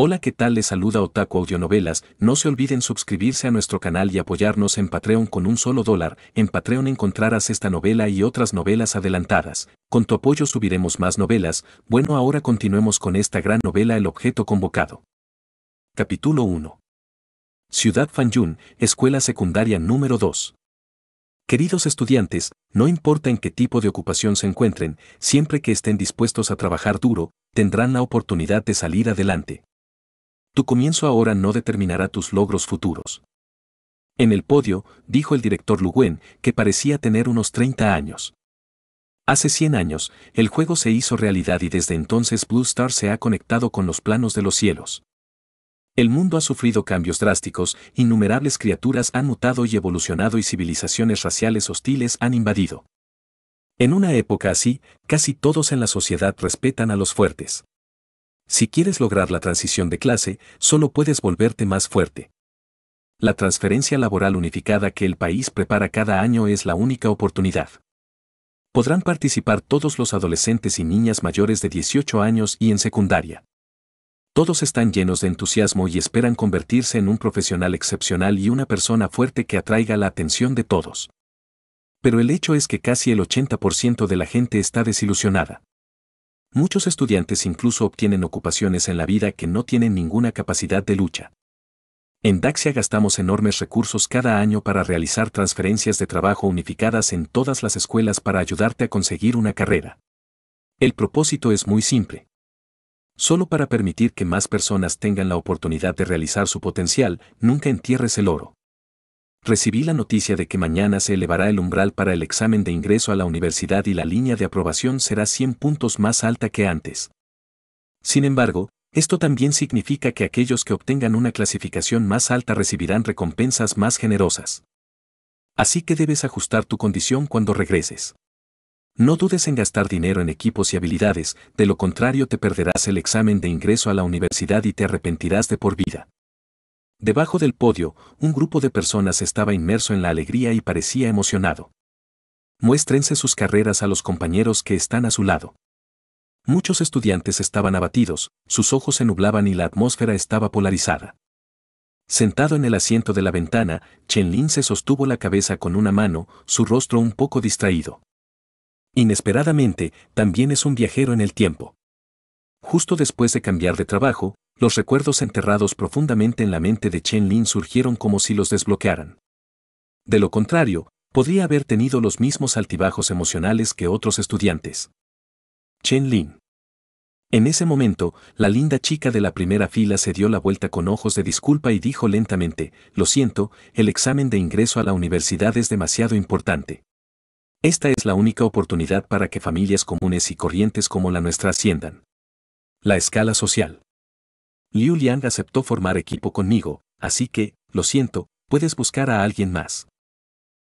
Hola, ¿qué tal? Les saluda Otaku Audionovelas. No se olviden suscribirse a nuestro canal y apoyarnos en Patreon con un solo dólar. En Patreon encontrarás esta novela y otras novelas adelantadas. Con tu apoyo subiremos más novelas. Bueno, ahora continuemos con esta gran novela El objeto convocado. Capítulo 1. Ciudad Fanyun, Escuela Secundaria número 2. Queridos estudiantes, no importa en qué tipo de ocupación se encuentren, siempre que estén dispuestos a trabajar duro, tendrán la oportunidad de salir adelante tu comienzo ahora no determinará tus logros futuros. En el podio, dijo el director Luguen, que parecía tener unos 30 años. Hace 100 años, el juego se hizo realidad y desde entonces Blue Star se ha conectado con los planos de los cielos. El mundo ha sufrido cambios drásticos, innumerables criaturas han mutado y evolucionado y civilizaciones raciales hostiles han invadido. En una época así, casi todos en la sociedad respetan a los fuertes. Si quieres lograr la transición de clase, solo puedes volverte más fuerte. La transferencia laboral unificada que el país prepara cada año es la única oportunidad. Podrán participar todos los adolescentes y niñas mayores de 18 años y en secundaria. Todos están llenos de entusiasmo y esperan convertirse en un profesional excepcional y una persona fuerte que atraiga la atención de todos. Pero el hecho es que casi el 80% de la gente está desilusionada muchos estudiantes incluso obtienen ocupaciones en la vida que no tienen ninguna capacidad de lucha. En Daxia gastamos enormes recursos cada año para realizar transferencias de trabajo unificadas en todas las escuelas para ayudarte a conseguir una carrera. El propósito es muy simple. Solo para permitir que más personas tengan la oportunidad de realizar su potencial, nunca entierres el oro recibí la noticia de que mañana se elevará el umbral para el examen de ingreso a la universidad y la línea de aprobación será 100 puntos más alta que antes. Sin embargo, esto también significa que aquellos que obtengan una clasificación más alta recibirán recompensas más generosas. Así que debes ajustar tu condición cuando regreses. No dudes en gastar dinero en equipos y habilidades, de lo contrario te perderás el examen de ingreso a la universidad y te arrepentirás de por vida. Debajo del podio, un grupo de personas estaba inmerso en la alegría y parecía emocionado. Muéstrense sus carreras a los compañeros que están a su lado. Muchos estudiantes estaban abatidos, sus ojos se nublaban y la atmósfera estaba polarizada. Sentado en el asiento de la ventana, Chen Lin se sostuvo la cabeza con una mano, su rostro un poco distraído. Inesperadamente, también es un viajero en el tiempo. Justo después de cambiar de trabajo, los recuerdos enterrados profundamente en la mente de Chen Lin surgieron como si los desbloquearan. De lo contrario, podría haber tenido los mismos altibajos emocionales que otros estudiantes. Chen Lin. En ese momento, la linda chica de la primera fila se dio la vuelta con ojos de disculpa y dijo lentamente, lo siento, el examen de ingreso a la universidad es demasiado importante. Esta es la única oportunidad para que familias comunes y corrientes como la nuestra asciendan. La escala social. Liu Liang aceptó formar equipo conmigo, así que, lo siento, puedes buscar a alguien más.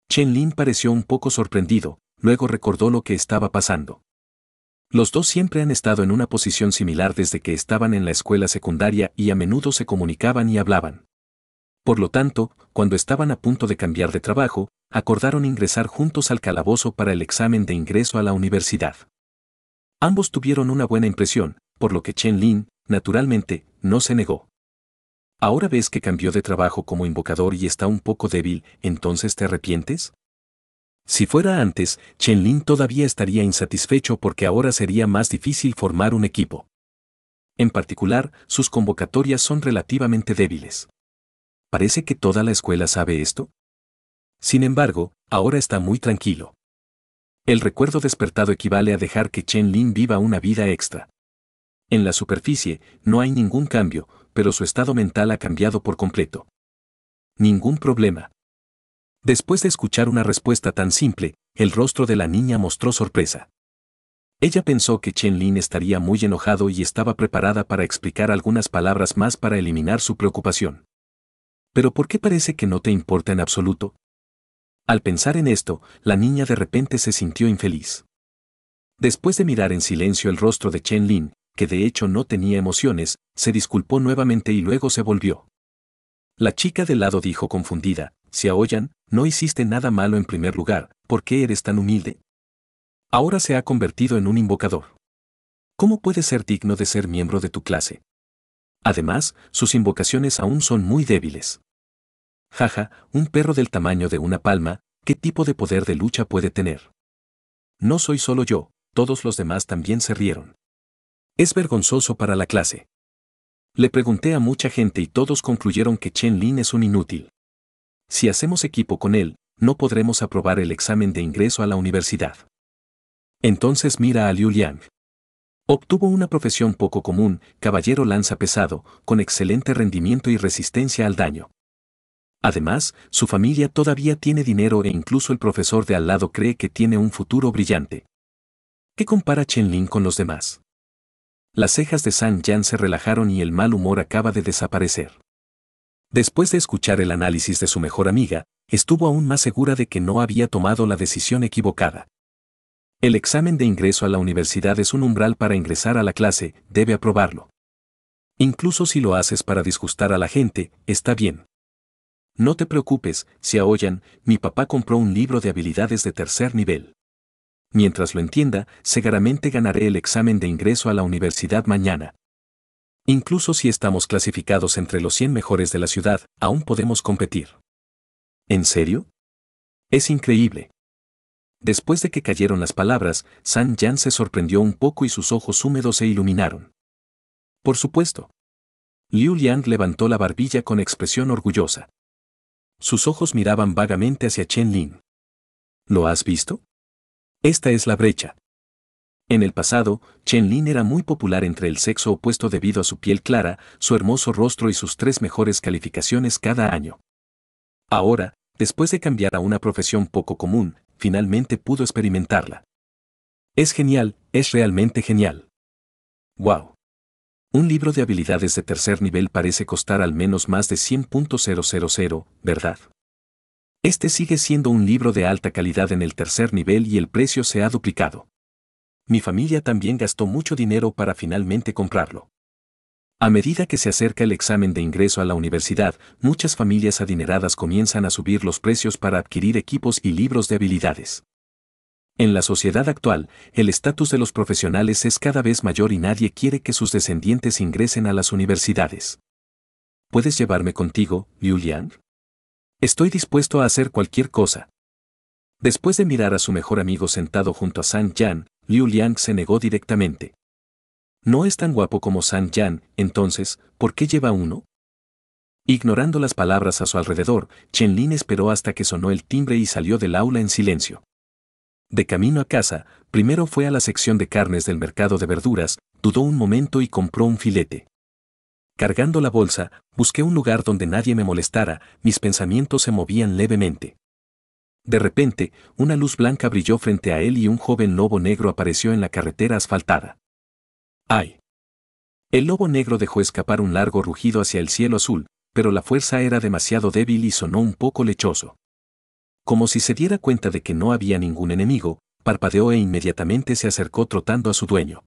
Chen Lin pareció un poco sorprendido, luego recordó lo que estaba pasando. Los dos siempre han estado en una posición similar desde que estaban en la escuela secundaria y a menudo se comunicaban y hablaban. Por lo tanto, cuando estaban a punto de cambiar de trabajo, acordaron ingresar juntos al calabozo para el examen de ingreso a la universidad. Ambos tuvieron una buena impresión, por lo que Chen Lin, naturalmente, no se negó. Ahora ves que cambió de trabajo como invocador y está un poco débil, entonces te arrepientes? Si fuera antes, Chen Lin todavía estaría insatisfecho porque ahora sería más difícil formar un equipo. En particular, sus convocatorias son relativamente débiles. Parece que toda la escuela sabe esto. Sin embargo, ahora está muy tranquilo. El recuerdo despertado equivale a dejar que Chen Lin viva una vida extra. En la superficie, no hay ningún cambio, pero su estado mental ha cambiado por completo. Ningún problema. Después de escuchar una respuesta tan simple, el rostro de la niña mostró sorpresa. Ella pensó que Chen Lin estaría muy enojado y estaba preparada para explicar algunas palabras más para eliminar su preocupación. Pero ¿por qué parece que no te importa en absoluto? Al pensar en esto, la niña de repente se sintió infeliz. Después de mirar en silencio el rostro de Chen Lin, que de hecho no tenía emociones, se disculpó nuevamente y luego se volvió. La chica de lado dijo confundida, si aoyan, no hiciste nada malo en primer lugar, ¿por qué eres tan humilde? Ahora se ha convertido en un invocador. ¿Cómo puede ser digno de ser miembro de tu clase? Además, sus invocaciones aún son muy débiles. Jaja, un perro del tamaño de una palma, ¿qué tipo de poder de lucha puede tener? No soy solo yo, todos los demás también se rieron. Es vergonzoso para la clase. Le pregunté a mucha gente y todos concluyeron que Chen Lin es un inútil. Si hacemos equipo con él, no podremos aprobar el examen de ingreso a la universidad. Entonces mira a Liu Liang. Obtuvo una profesión poco común, caballero lanza pesado, con excelente rendimiento y resistencia al daño. Además, su familia todavía tiene dinero e incluso el profesor de al lado cree que tiene un futuro brillante. ¿Qué compara Chen Lin con los demás? Las cejas de San Jan se relajaron y el mal humor acaba de desaparecer. Después de escuchar el análisis de su mejor amiga, estuvo aún más segura de que no había tomado la decisión equivocada. El examen de ingreso a la universidad es un umbral para ingresar a la clase, debe aprobarlo. Incluso si lo haces para disgustar a la gente, está bien. No te preocupes, si aoyan, mi papá compró un libro de habilidades de tercer nivel. Mientras lo entienda, seguramente ganaré el examen de ingreso a la universidad mañana. Incluso si estamos clasificados entre los 100 mejores de la ciudad, aún podemos competir. ¿En serio? Es increíble. Después de que cayeron las palabras, San Yan se sorprendió un poco y sus ojos húmedos se iluminaron. Por supuesto. Liu Liang levantó la barbilla con expresión orgullosa. Sus ojos miraban vagamente hacia Chen Lin. ¿Lo has visto? Esta es la brecha. En el pasado, Chen Lin era muy popular entre el sexo opuesto debido a su piel clara, su hermoso rostro y sus tres mejores calificaciones cada año. Ahora, después de cambiar a una profesión poco común, finalmente pudo experimentarla. Es genial, es realmente genial. ¡Wow! Un libro de habilidades de tercer nivel parece costar al menos más de 100.000, ¿verdad? Este sigue siendo un libro de alta calidad en el tercer nivel y el precio se ha duplicado. Mi familia también gastó mucho dinero para finalmente comprarlo. A medida que se acerca el examen de ingreso a la universidad, muchas familias adineradas comienzan a subir los precios para adquirir equipos y libros de habilidades. En la sociedad actual, el estatus de los profesionales es cada vez mayor y nadie quiere que sus descendientes ingresen a las universidades. ¿Puedes llevarme contigo, Liu Liang? Estoy dispuesto a hacer cualquier cosa. Después de mirar a su mejor amigo sentado junto a San Yan, Liu Liang se negó directamente. No es tan guapo como San Yan, entonces, ¿por qué lleva uno? Ignorando las palabras a su alrededor, Chen Lin esperó hasta que sonó el timbre y salió del aula en silencio. De camino a casa, primero fue a la sección de carnes del mercado de verduras, dudó un momento y compró un filete. Cargando la bolsa, busqué un lugar donde nadie me molestara, mis pensamientos se movían levemente. De repente, una luz blanca brilló frente a él y un joven lobo negro apareció en la carretera asfaltada. ¡Ay! El lobo negro dejó escapar un largo rugido hacia el cielo azul, pero la fuerza era demasiado débil y sonó un poco lechoso. Como si se diera cuenta de que no había ningún enemigo, parpadeó e inmediatamente se acercó trotando a su dueño.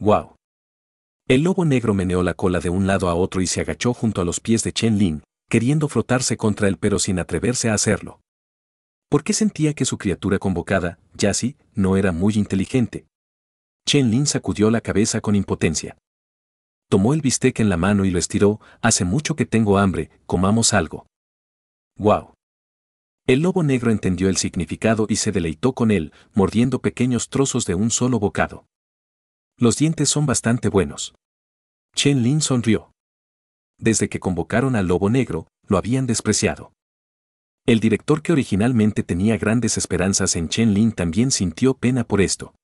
¡Guau! El lobo negro meneó la cola de un lado a otro y se agachó junto a los pies de Chen Lin, queriendo frotarse contra él pero sin atreverse a hacerlo. ¿Por qué sentía que su criatura convocada, Yasi, no era muy inteligente? Chen Lin sacudió la cabeza con impotencia. Tomó el bistec en la mano y lo estiró, hace mucho que tengo hambre, comamos algo. ¡Guau! El lobo negro entendió el significado y se deleitó con él, mordiendo pequeños trozos de un solo bocado. Los dientes son bastante buenos. Chen Lin sonrió. Desde que convocaron al Lobo Negro, lo habían despreciado. El director que originalmente tenía grandes esperanzas en Chen Lin también sintió pena por esto.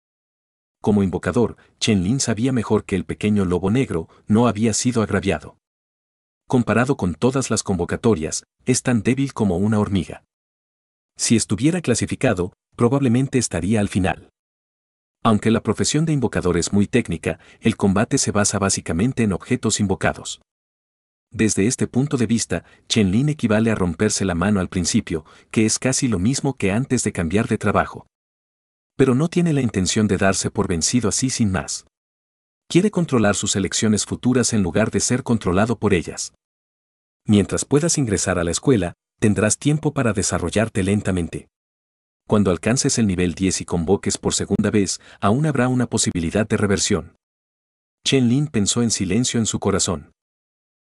Como invocador, Chen Lin sabía mejor que el pequeño lobo negro no había sido agraviado. Comparado con todas las convocatorias, es tan débil como una hormiga. Si estuviera clasificado, probablemente estaría al final. Aunque la profesión de invocador es muy técnica, el combate se basa básicamente en objetos invocados. Desde este punto de vista, Chen Lin equivale a romperse la mano al principio, que es casi lo mismo que antes de cambiar de trabajo. Pero no tiene la intención de darse por vencido así sin más. Quiere controlar sus elecciones futuras en lugar de ser controlado por ellas. Mientras puedas ingresar a la escuela, tendrás tiempo para desarrollarte lentamente cuando alcances el nivel 10 y convoques por segunda vez, aún habrá una posibilidad de reversión. Chen Lin pensó en silencio en su corazón.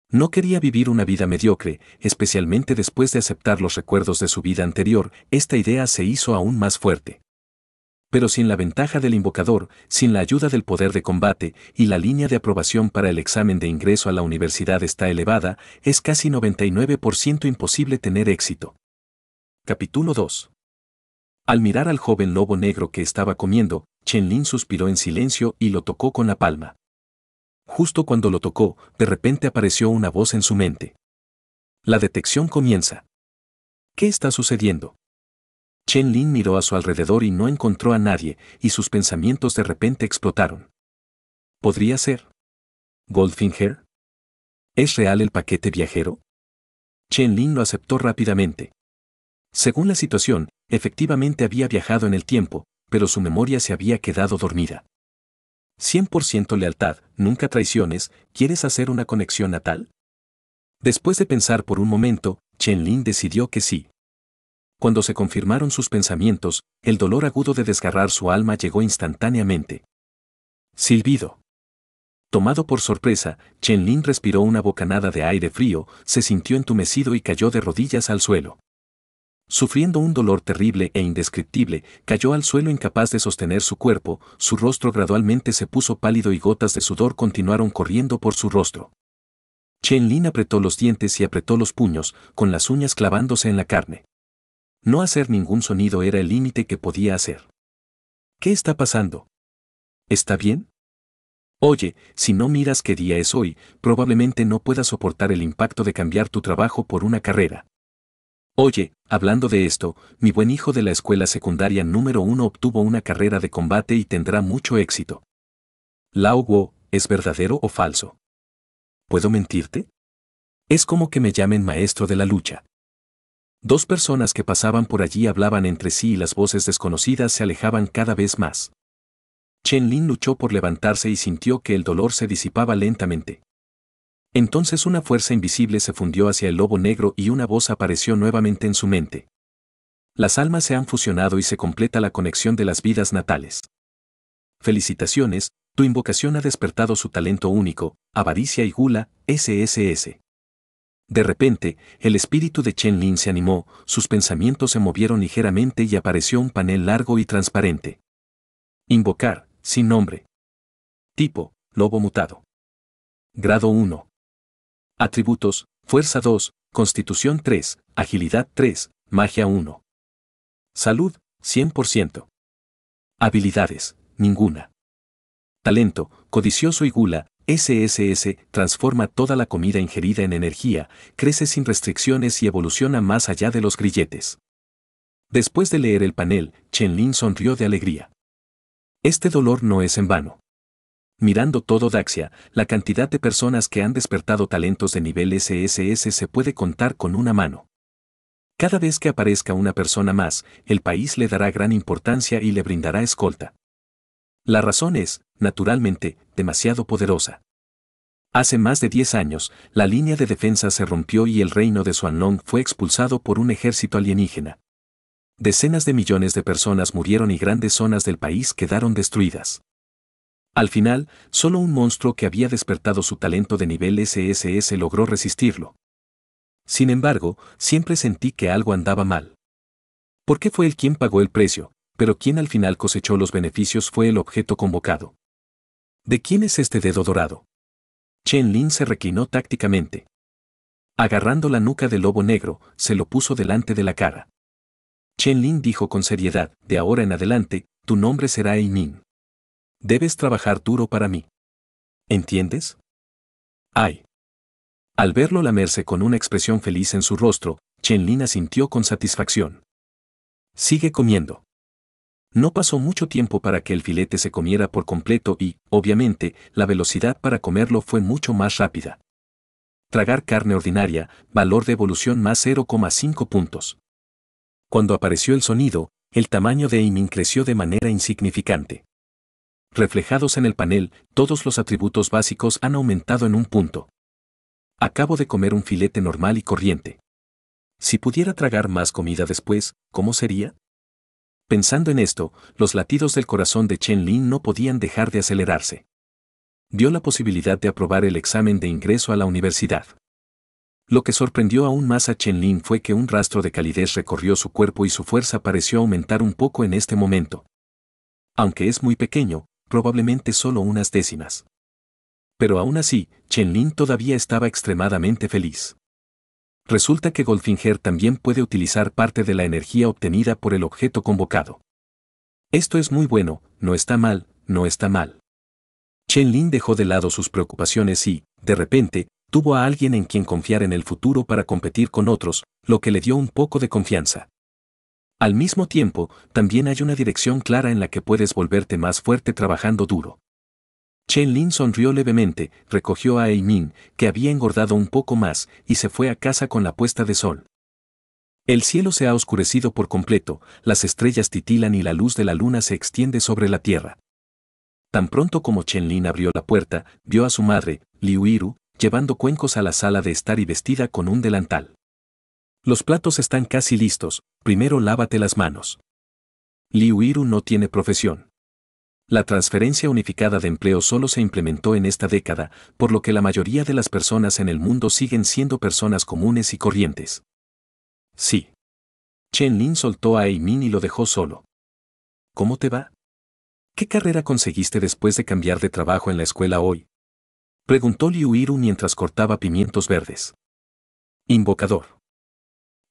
No quería vivir una vida mediocre, especialmente después de aceptar los recuerdos de su vida anterior, esta idea se hizo aún más fuerte. Pero sin la ventaja del invocador, sin la ayuda del poder de combate y la línea de aprobación para el examen de ingreso a la universidad está elevada, es casi 99% imposible tener éxito. Capítulo 2. Al mirar al joven lobo negro que estaba comiendo, Chen Lin suspiró en silencio y lo tocó con la palma. Justo cuando lo tocó, de repente apareció una voz en su mente. La detección comienza. ¿Qué está sucediendo? Chen Lin miró a su alrededor y no encontró a nadie, y sus pensamientos de repente explotaron. ¿Podría ser? ¿Goldfinger? ¿Es real el paquete viajero? Chen Lin lo aceptó rápidamente. Según la situación, efectivamente había viajado en el tiempo, pero su memoria se había quedado dormida. 100% lealtad, nunca traiciones, ¿quieres hacer una conexión natal? Después de pensar por un momento, Chen Lin decidió que sí. Cuando se confirmaron sus pensamientos, el dolor agudo de desgarrar su alma llegó instantáneamente. Silbido. Tomado por sorpresa, Chen Lin respiró una bocanada de aire frío, se sintió entumecido y cayó de rodillas al suelo. Sufriendo un dolor terrible e indescriptible, cayó al suelo incapaz de sostener su cuerpo, su rostro gradualmente se puso pálido y gotas de sudor continuaron corriendo por su rostro. Chen Lin apretó los dientes y apretó los puños, con las uñas clavándose en la carne. No hacer ningún sonido era el límite que podía hacer. ¿Qué está pasando? ¿Está bien? Oye, si no miras qué día es hoy, probablemente no puedas soportar el impacto de cambiar tu trabajo por una carrera. Oye, hablando de esto, mi buen hijo de la escuela secundaria número uno obtuvo una carrera de combate y tendrá mucho éxito. Lao Guo, ¿es verdadero o falso? ¿Puedo mentirte? Es como que me llamen maestro de la lucha. Dos personas que pasaban por allí hablaban entre sí y las voces desconocidas se alejaban cada vez más. Chen Lin luchó por levantarse y sintió que el dolor se disipaba lentamente. Entonces una fuerza invisible se fundió hacia el lobo negro y una voz apareció nuevamente en su mente. Las almas se han fusionado y se completa la conexión de las vidas natales. Felicitaciones, tu invocación ha despertado su talento único, avaricia y gula, SSS. De repente, el espíritu de Chen Lin se animó, sus pensamientos se movieron ligeramente y apareció un panel largo y transparente. Invocar, sin nombre. Tipo, lobo mutado. Grado 1. Atributos, Fuerza 2, Constitución 3, Agilidad 3, Magia 1. Salud, 100%. Habilidades, ninguna. Talento, codicioso y gula, SSS transforma toda la comida ingerida en energía, crece sin restricciones y evoluciona más allá de los grilletes. Después de leer el panel, Chen Lin sonrió de alegría. Este dolor no es en vano. Mirando todo Daxia, la cantidad de personas que han despertado talentos de nivel SSS se puede contar con una mano. Cada vez que aparezca una persona más, el país le dará gran importancia y le brindará escolta. La razón es, naturalmente, demasiado poderosa. Hace más de 10 años, la línea de defensa se rompió y el reino de Xuanlong fue expulsado por un ejército alienígena. Decenas de millones de personas murieron y grandes zonas del país quedaron destruidas. Al final, solo un monstruo que había despertado su talento de nivel SSS logró resistirlo. Sin embargo, siempre sentí que algo andaba mal. ¿Por qué fue él quien pagó el precio, pero quien al final cosechó los beneficios fue el objeto convocado. ¿De quién es este dedo dorado? Chen Lin se reclinó tácticamente. Agarrando la nuca del lobo negro, se lo puso delante de la cara. Chen Lin dijo con seriedad, de ahora en adelante, tu nombre será Ainin. Debes trabajar duro para mí. ¿Entiendes? Ay. Al verlo lamerse con una expresión feliz en su rostro, Chen Lina sintió con satisfacción. Sigue comiendo. No pasó mucho tiempo para que el filete se comiera por completo y, obviamente, la velocidad para comerlo fue mucho más rápida. Tragar carne ordinaria, valor de evolución más 0,5 puntos. Cuando apareció el sonido, el tamaño de Aimin creció de manera insignificante reflejados en el panel, todos los atributos básicos han aumentado en un punto. Acabo de comer un filete normal y corriente. Si pudiera tragar más comida después, ¿cómo sería? Pensando en esto, los latidos del corazón de Chen Lin no podían dejar de acelerarse. Dio la posibilidad de aprobar el examen de ingreso a la universidad. Lo que sorprendió aún más a Chen Lin fue que un rastro de calidez recorrió su cuerpo y su fuerza pareció aumentar un poco en este momento. Aunque es muy pequeño, probablemente solo unas décimas. Pero aún así, Chen Lin todavía estaba extremadamente feliz. Resulta que Goldfinger también puede utilizar parte de la energía obtenida por el objeto convocado. Esto es muy bueno, no está mal, no está mal. Chen Lin dejó de lado sus preocupaciones y, de repente, tuvo a alguien en quien confiar en el futuro para competir con otros, lo que le dio un poco de confianza. Al mismo tiempo, también hay una dirección clara en la que puedes volverte más fuerte trabajando duro. Chen Lin sonrió levemente, recogió a Eimin, que había engordado un poco más, y se fue a casa con la puesta de sol. El cielo se ha oscurecido por completo, las estrellas titilan y la luz de la luna se extiende sobre la tierra. Tan pronto como Chen Lin abrió la puerta, vio a su madre, Liu Iru, llevando cuencos a la sala de estar y vestida con un delantal. Los platos están casi listos, primero lávate las manos. Liu Iru no tiene profesión. La transferencia unificada de empleo solo se implementó en esta década, por lo que la mayoría de las personas en el mundo siguen siendo personas comunes y corrientes. Sí. Chen Lin soltó a Aimin y lo dejó solo. ¿Cómo te va? ¿Qué carrera conseguiste después de cambiar de trabajo en la escuela hoy? Preguntó Liu Iru mientras cortaba pimientos verdes. Invocador.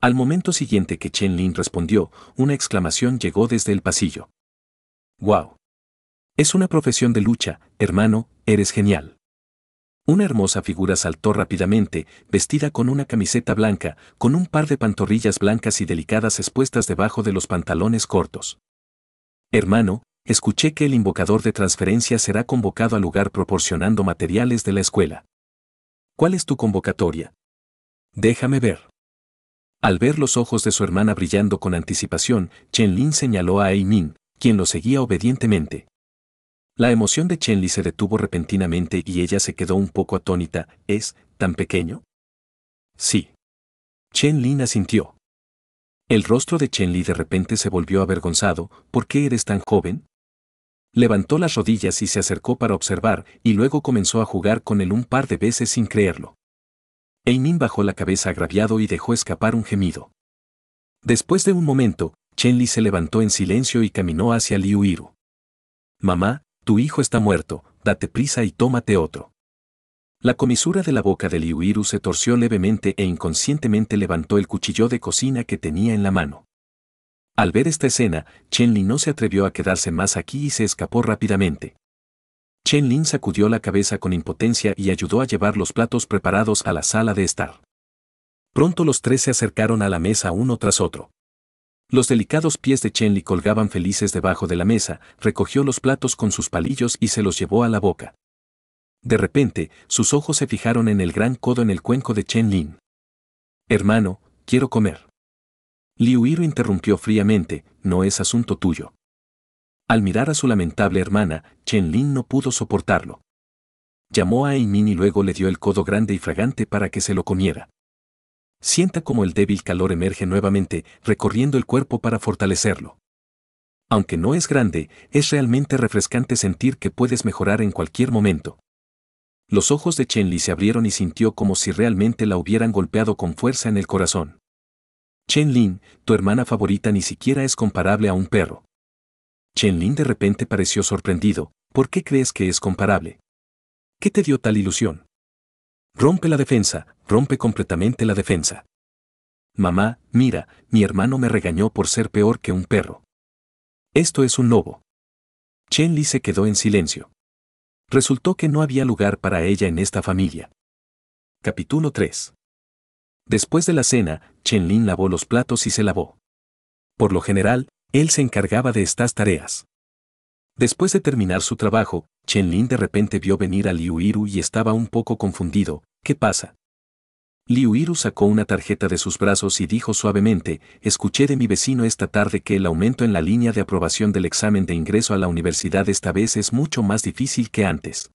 Al momento siguiente que Chen Lin respondió, una exclamación llegó desde el pasillo. ¡Wow! Es una profesión de lucha, hermano, eres genial. Una hermosa figura saltó rápidamente, vestida con una camiseta blanca, con un par de pantorrillas blancas y delicadas expuestas debajo de los pantalones cortos. Hermano, escuché que el invocador de transferencia será convocado al lugar proporcionando materiales de la escuela. ¿Cuál es tu convocatoria? Déjame ver. Al ver los ojos de su hermana brillando con anticipación, Chen Lin señaló a Min, quien lo seguía obedientemente. La emoción de Chen Li se detuvo repentinamente y ella se quedó un poco atónita. ¿Es tan pequeño? Sí. Chen Lin asintió. El rostro de Chen Li de repente se volvió avergonzado. ¿Por qué eres tan joven? Levantó las rodillas y se acercó para observar, y luego comenzó a jugar con él un par de veces sin creerlo. Eimin bajó la cabeza agraviado y dejó escapar un gemido. Después de un momento, Chen Li se levantó en silencio y caminó hacia Liu Iru. Mamá, tu hijo está muerto, date prisa y tómate otro. La comisura de la boca de Liu Iru se torció levemente e inconscientemente levantó el cuchillo de cocina que tenía en la mano. Al ver esta escena, Chen Li no se atrevió a quedarse más aquí y se escapó rápidamente. Chen Lin sacudió la cabeza con impotencia y ayudó a llevar los platos preparados a la sala de estar. Pronto los tres se acercaron a la mesa uno tras otro. Los delicados pies de Chen Lin colgaban felices debajo de la mesa, recogió los platos con sus palillos y se los llevó a la boca. De repente, sus ojos se fijaron en el gran codo en el cuenco de Chen Lin. Hermano, quiero comer. Liu Hiro interrumpió fríamente, no es asunto tuyo. Al mirar a su lamentable hermana, Chen Lin no pudo soportarlo. Llamó a Aimin y luego le dio el codo grande y fragante para que se lo comiera. Sienta como el débil calor emerge nuevamente, recorriendo el cuerpo para fortalecerlo. Aunque no es grande, es realmente refrescante sentir que puedes mejorar en cualquier momento. Los ojos de Chen Lin se abrieron y sintió como si realmente la hubieran golpeado con fuerza en el corazón. Chen Lin, tu hermana favorita ni siquiera es comparable a un perro. Chen Lin de repente pareció sorprendido. ¿Por qué crees que es comparable? ¿Qué te dio tal ilusión? Rompe la defensa, rompe completamente la defensa. Mamá, mira, mi hermano me regañó por ser peor que un perro. Esto es un lobo. Chen Li se quedó en silencio. Resultó que no había lugar para ella en esta familia. Capítulo 3. Después de la cena, Chen Lin lavó los platos y se lavó. Por lo general, él se encargaba de estas tareas. Después de terminar su trabajo, Chen Lin de repente vio venir a Liu Iru y estaba un poco confundido. ¿Qué pasa? Liu Iru sacó una tarjeta de sus brazos y dijo suavemente, escuché de mi vecino esta tarde que el aumento en la línea de aprobación del examen de ingreso a la universidad esta vez es mucho más difícil que antes.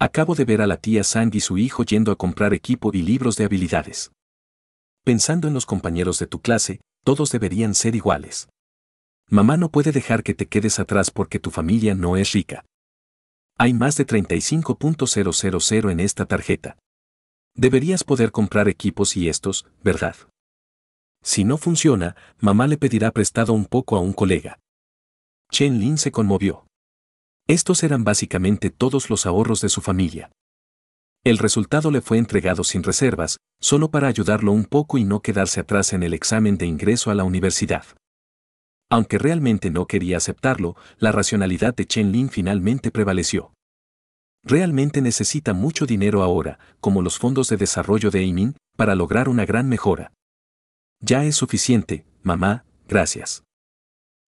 Acabo de ver a la tía Sang y su hijo yendo a comprar equipo y libros de habilidades. Pensando en los compañeros de tu clase, todos deberían ser iguales. Mamá no puede dejar que te quedes atrás porque tu familia no es rica. Hay más de 35.000 en esta tarjeta. Deberías poder comprar equipos y estos, ¿verdad? Si no funciona, mamá le pedirá prestado un poco a un colega. Chen Lin se conmovió. Estos eran básicamente todos los ahorros de su familia. El resultado le fue entregado sin reservas, solo para ayudarlo un poco y no quedarse atrás en el examen de ingreso a la universidad. Aunque realmente no quería aceptarlo, la racionalidad de Chen Lin finalmente prevaleció. Realmente necesita mucho dinero ahora, como los fondos de desarrollo de Aiming, para lograr una gran mejora. Ya es suficiente, mamá, gracias.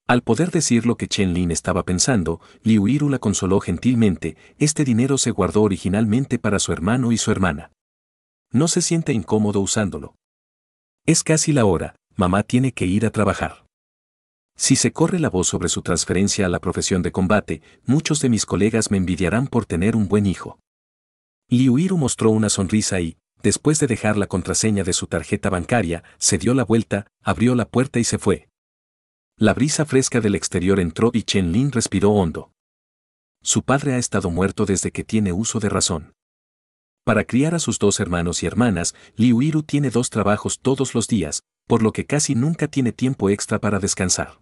Al poder decir lo que Chen Lin estaba pensando, Liu Iru la consoló gentilmente, este dinero se guardó originalmente para su hermano y su hermana. No se siente incómodo usándolo. Es casi la hora, mamá tiene que ir a trabajar. Si se corre la voz sobre su transferencia a la profesión de combate, muchos de mis colegas me envidiarán por tener un buen hijo. Liu Iru mostró una sonrisa y, después de dejar la contraseña de su tarjeta bancaria, se dio la vuelta, abrió la puerta y se fue. La brisa fresca del exterior entró y Chen Lin respiró hondo. Su padre ha estado muerto desde que tiene uso de razón. Para criar a sus dos hermanos y hermanas, Liu Iru tiene dos trabajos todos los días, por lo que casi nunca tiene tiempo extra para descansar.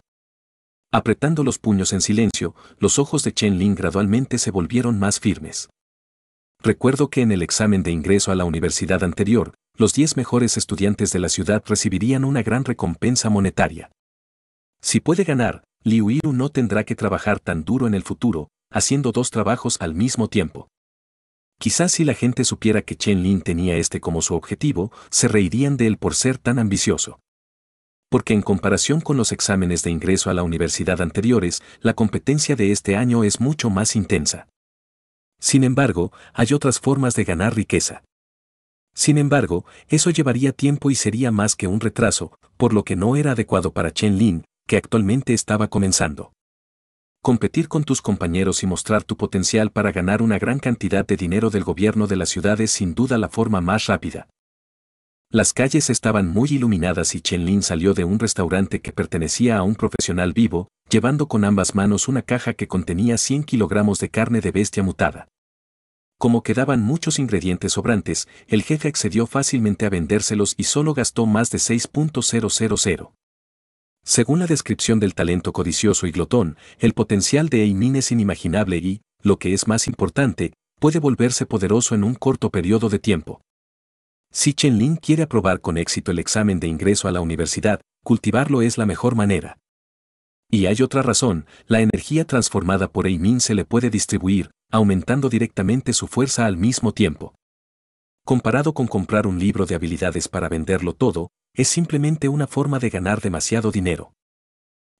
Apretando los puños en silencio, los ojos de Chen Lin gradualmente se volvieron más firmes. Recuerdo que en el examen de ingreso a la universidad anterior, los 10 mejores estudiantes de la ciudad recibirían una gran recompensa monetaria. Si puede ganar, Liu Iru no tendrá que trabajar tan duro en el futuro, haciendo dos trabajos al mismo tiempo. Quizás si la gente supiera que Chen Lin tenía este como su objetivo, se reirían de él por ser tan ambicioso porque en comparación con los exámenes de ingreso a la universidad anteriores, la competencia de este año es mucho más intensa. Sin embargo, hay otras formas de ganar riqueza. Sin embargo, eso llevaría tiempo y sería más que un retraso, por lo que no era adecuado para Chen Lin, que actualmente estaba comenzando. Competir con tus compañeros y mostrar tu potencial para ganar una gran cantidad de dinero del gobierno de la ciudad es sin duda la forma más rápida. Las calles estaban muy iluminadas y Chen Lin salió de un restaurante que pertenecía a un profesional vivo, llevando con ambas manos una caja que contenía 100 kilogramos de carne de bestia mutada. Como quedaban muchos ingredientes sobrantes, el jefe accedió fácilmente a vendérselos y solo gastó más de 6.000. Según la descripción del talento codicioso y glotón, el potencial de Eimin es inimaginable y, lo que es más importante, puede volverse poderoso en un corto periodo de tiempo. Si Chen Lin quiere aprobar con éxito el examen de ingreso a la universidad, cultivarlo es la mejor manera. Y hay otra razón, la energía transformada por Min se le puede distribuir, aumentando directamente su fuerza al mismo tiempo. Comparado con comprar un libro de habilidades para venderlo todo, es simplemente una forma de ganar demasiado dinero.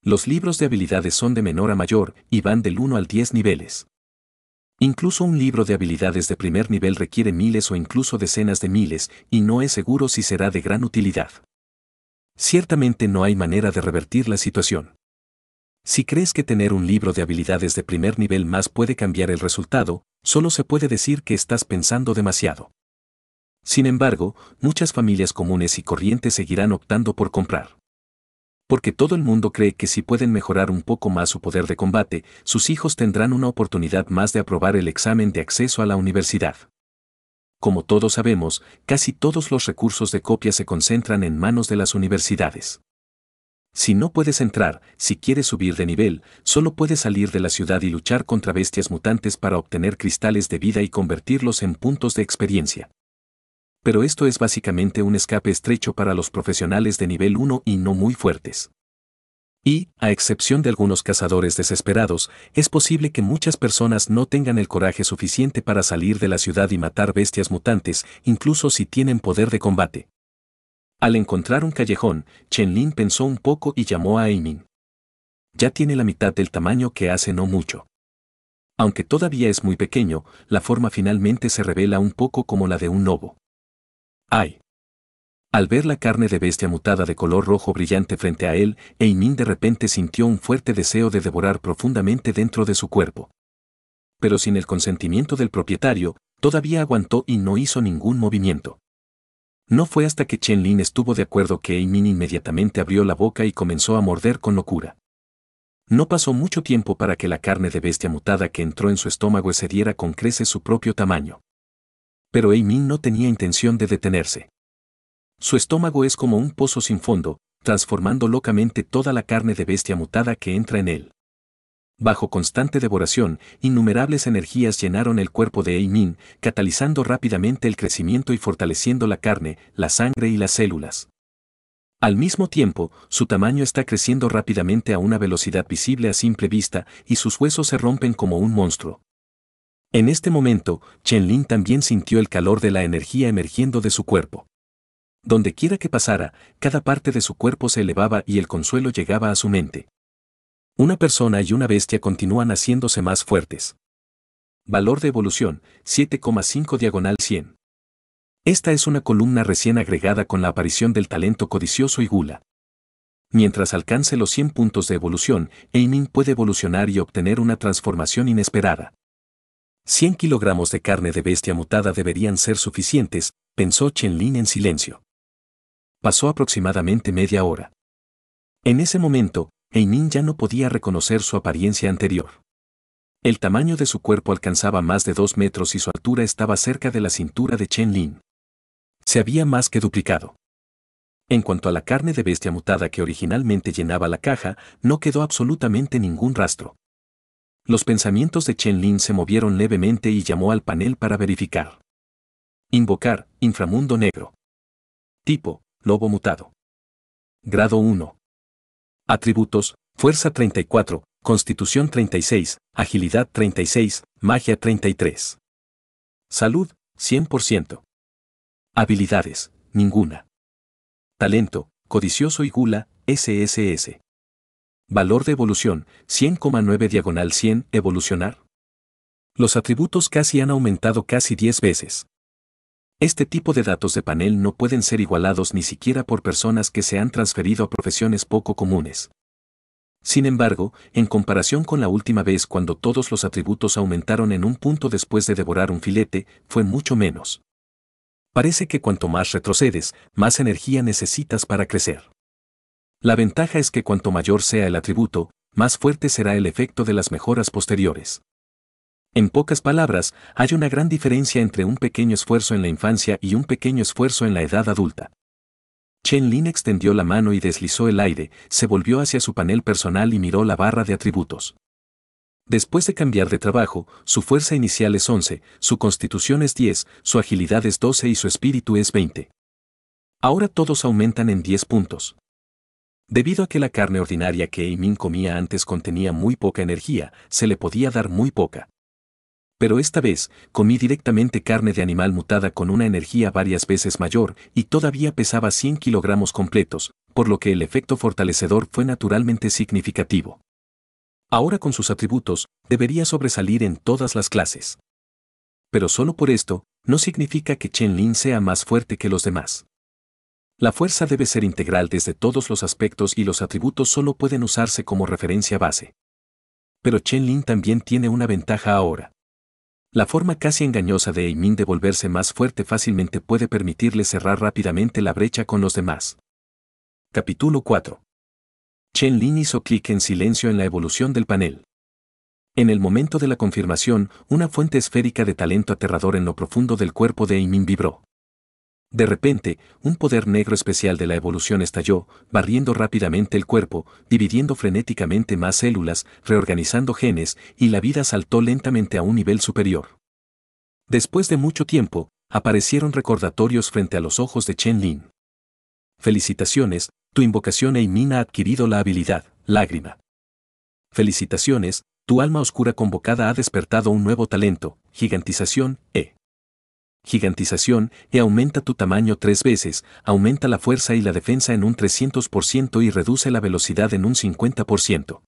Los libros de habilidades son de menor a mayor y van del 1 al 10 niveles. Incluso un libro de habilidades de primer nivel requiere miles o incluso decenas de miles y no es seguro si será de gran utilidad. Ciertamente no hay manera de revertir la situación. Si crees que tener un libro de habilidades de primer nivel más puede cambiar el resultado, solo se puede decir que estás pensando demasiado. Sin embargo, muchas familias comunes y corrientes seguirán optando por comprar porque todo el mundo cree que si pueden mejorar un poco más su poder de combate, sus hijos tendrán una oportunidad más de aprobar el examen de acceso a la universidad. Como todos sabemos, casi todos los recursos de copia se concentran en manos de las universidades. Si no puedes entrar, si quieres subir de nivel, solo puedes salir de la ciudad y luchar contra bestias mutantes para obtener cristales de vida y convertirlos en puntos de experiencia pero esto es básicamente un escape estrecho para los profesionales de nivel 1 y no muy fuertes. Y, a excepción de algunos cazadores desesperados, es posible que muchas personas no tengan el coraje suficiente para salir de la ciudad y matar bestias mutantes, incluso si tienen poder de combate. Al encontrar un callejón, Chen Lin pensó un poco y llamó a Aimin. Ya tiene la mitad del tamaño que hace no mucho. Aunque todavía es muy pequeño, la forma finalmente se revela un poco como la de un lobo. ¡Ay! Al ver la carne de bestia mutada de color rojo brillante frente a él, Eimin de repente sintió un fuerte deseo de devorar profundamente dentro de su cuerpo. Pero sin el consentimiento del propietario, todavía aguantó y no hizo ningún movimiento. No fue hasta que Chen Lin estuvo de acuerdo que Eimin inmediatamente abrió la boca y comenzó a morder con locura. No pasó mucho tiempo para que la carne de bestia mutada que entró en su estómago excediera con creces su propio tamaño pero Eimin no tenía intención de detenerse. Su estómago es como un pozo sin fondo, transformando locamente toda la carne de bestia mutada que entra en él. Bajo constante devoración, innumerables energías llenaron el cuerpo de Eimin, catalizando rápidamente el crecimiento y fortaleciendo la carne, la sangre y las células. Al mismo tiempo, su tamaño está creciendo rápidamente a una velocidad visible a simple vista y sus huesos se rompen como un monstruo. En este momento, Chen Lin también sintió el calor de la energía emergiendo de su cuerpo. Donde quiera que pasara, cada parte de su cuerpo se elevaba y el consuelo llegaba a su mente. Una persona y una bestia continúan haciéndose más fuertes. Valor de evolución, 7,5 diagonal 100. Esta es una columna recién agregada con la aparición del talento codicioso y gula. Mientras alcance los 100 puntos de evolución, Eiming puede evolucionar y obtener una transformación inesperada. 100 kilogramos de carne de bestia mutada deberían ser suficientes, pensó Chen Lin en silencio. Pasó aproximadamente media hora. En ese momento, Eimin ya no podía reconocer su apariencia anterior. El tamaño de su cuerpo alcanzaba más de dos metros y su altura estaba cerca de la cintura de Chen Lin. Se había más que duplicado. En cuanto a la carne de bestia mutada que originalmente llenaba la caja, no quedó absolutamente ningún rastro. Los pensamientos de Chen Lin se movieron levemente y llamó al panel para verificar. Invocar, inframundo negro. Tipo, lobo mutado. Grado 1. Atributos, fuerza 34, constitución 36, agilidad 36, magia 33. Salud, 100%. Habilidades, ninguna. Talento, codicioso y gula, SSS. Valor de evolución, 100,9 diagonal 100, evolucionar. Los atributos casi han aumentado casi 10 veces. Este tipo de datos de panel no pueden ser igualados ni siquiera por personas que se han transferido a profesiones poco comunes. Sin embargo, en comparación con la última vez cuando todos los atributos aumentaron en un punto después de devorar un filete, fue mucho menos. Parece que cuanto más retrocedes, más energía necesitas para crecer. La ventaja es que cuanto mayor sea el atributo, más fuerte será el efecto de las mejoras posteriores. En pocas palabras, hay una gran diferencia entre un pequeño esfuerzo en la infancia y un pequeño esfuerzo en la edad adulta. Chen Lin extendió la mano y deslizó el aire, se volvió hacia su panel personal y miró la barra de atributos. Después de cambiar de trabajo, su fuerza inicial es 11, su constitución es 10, su agilidad es 12 y su espíritu es 20. Ahora todos aumentan en 10 puntos. Debido a que la carne ordinaria que Eimin comía antes contenía muy poca energía, se le podía dar muy poca. Pero esta vez, comí directamente carne de animal mutada con una energía varias veces mayor y todavía pesaba 100 kilogramos completos, por lo que el efecto fortalecedor fue naturalmente significativo. Ahora con sus atributos, debería sobresalir en todas las clases. Pero solo por esto, no significa que Chen Lin sea más fuerte que los demás. La fuerza debe ser integral desde todos los aspectos y los atributos solo pueden usarse como referencia base. Pero Chen Lin también tiene una ventaja ahora. La forma casi engañosa de Aimin de volverse más fuerte fácilmente puede permitirle cerrar rápidamente la brecha con los demás. Capítulo 4. Chen Lin hizo clic en silencio en la evolución del panel. En el momento de la confirmación, una fuente esférica de talento aterrador en lo profundo del cuerpo de Aimin vibró. De repente, un poder negro especial de la evolución estalló, barriendo rápidamente el cuerpo, dividiendo frenéticamente más células, reorganizando genes, y la vida saltó lentamente a un nivel superior. Después de mucho tiempo, aparecieron recordatorios frente a los ojos de Chen Lin. Felicitaciones, tu invocación Eimin ha adquirido la habilidad, lágrima. Felicitaciones, tu alma oscura convocada ha despertado un nuevo talento, gigantización, E. Gigantización, y aumenta tu tamaño tres veces, aumenta la fuerza y la defensa en un 300% y reduce la velocidad en un 50%.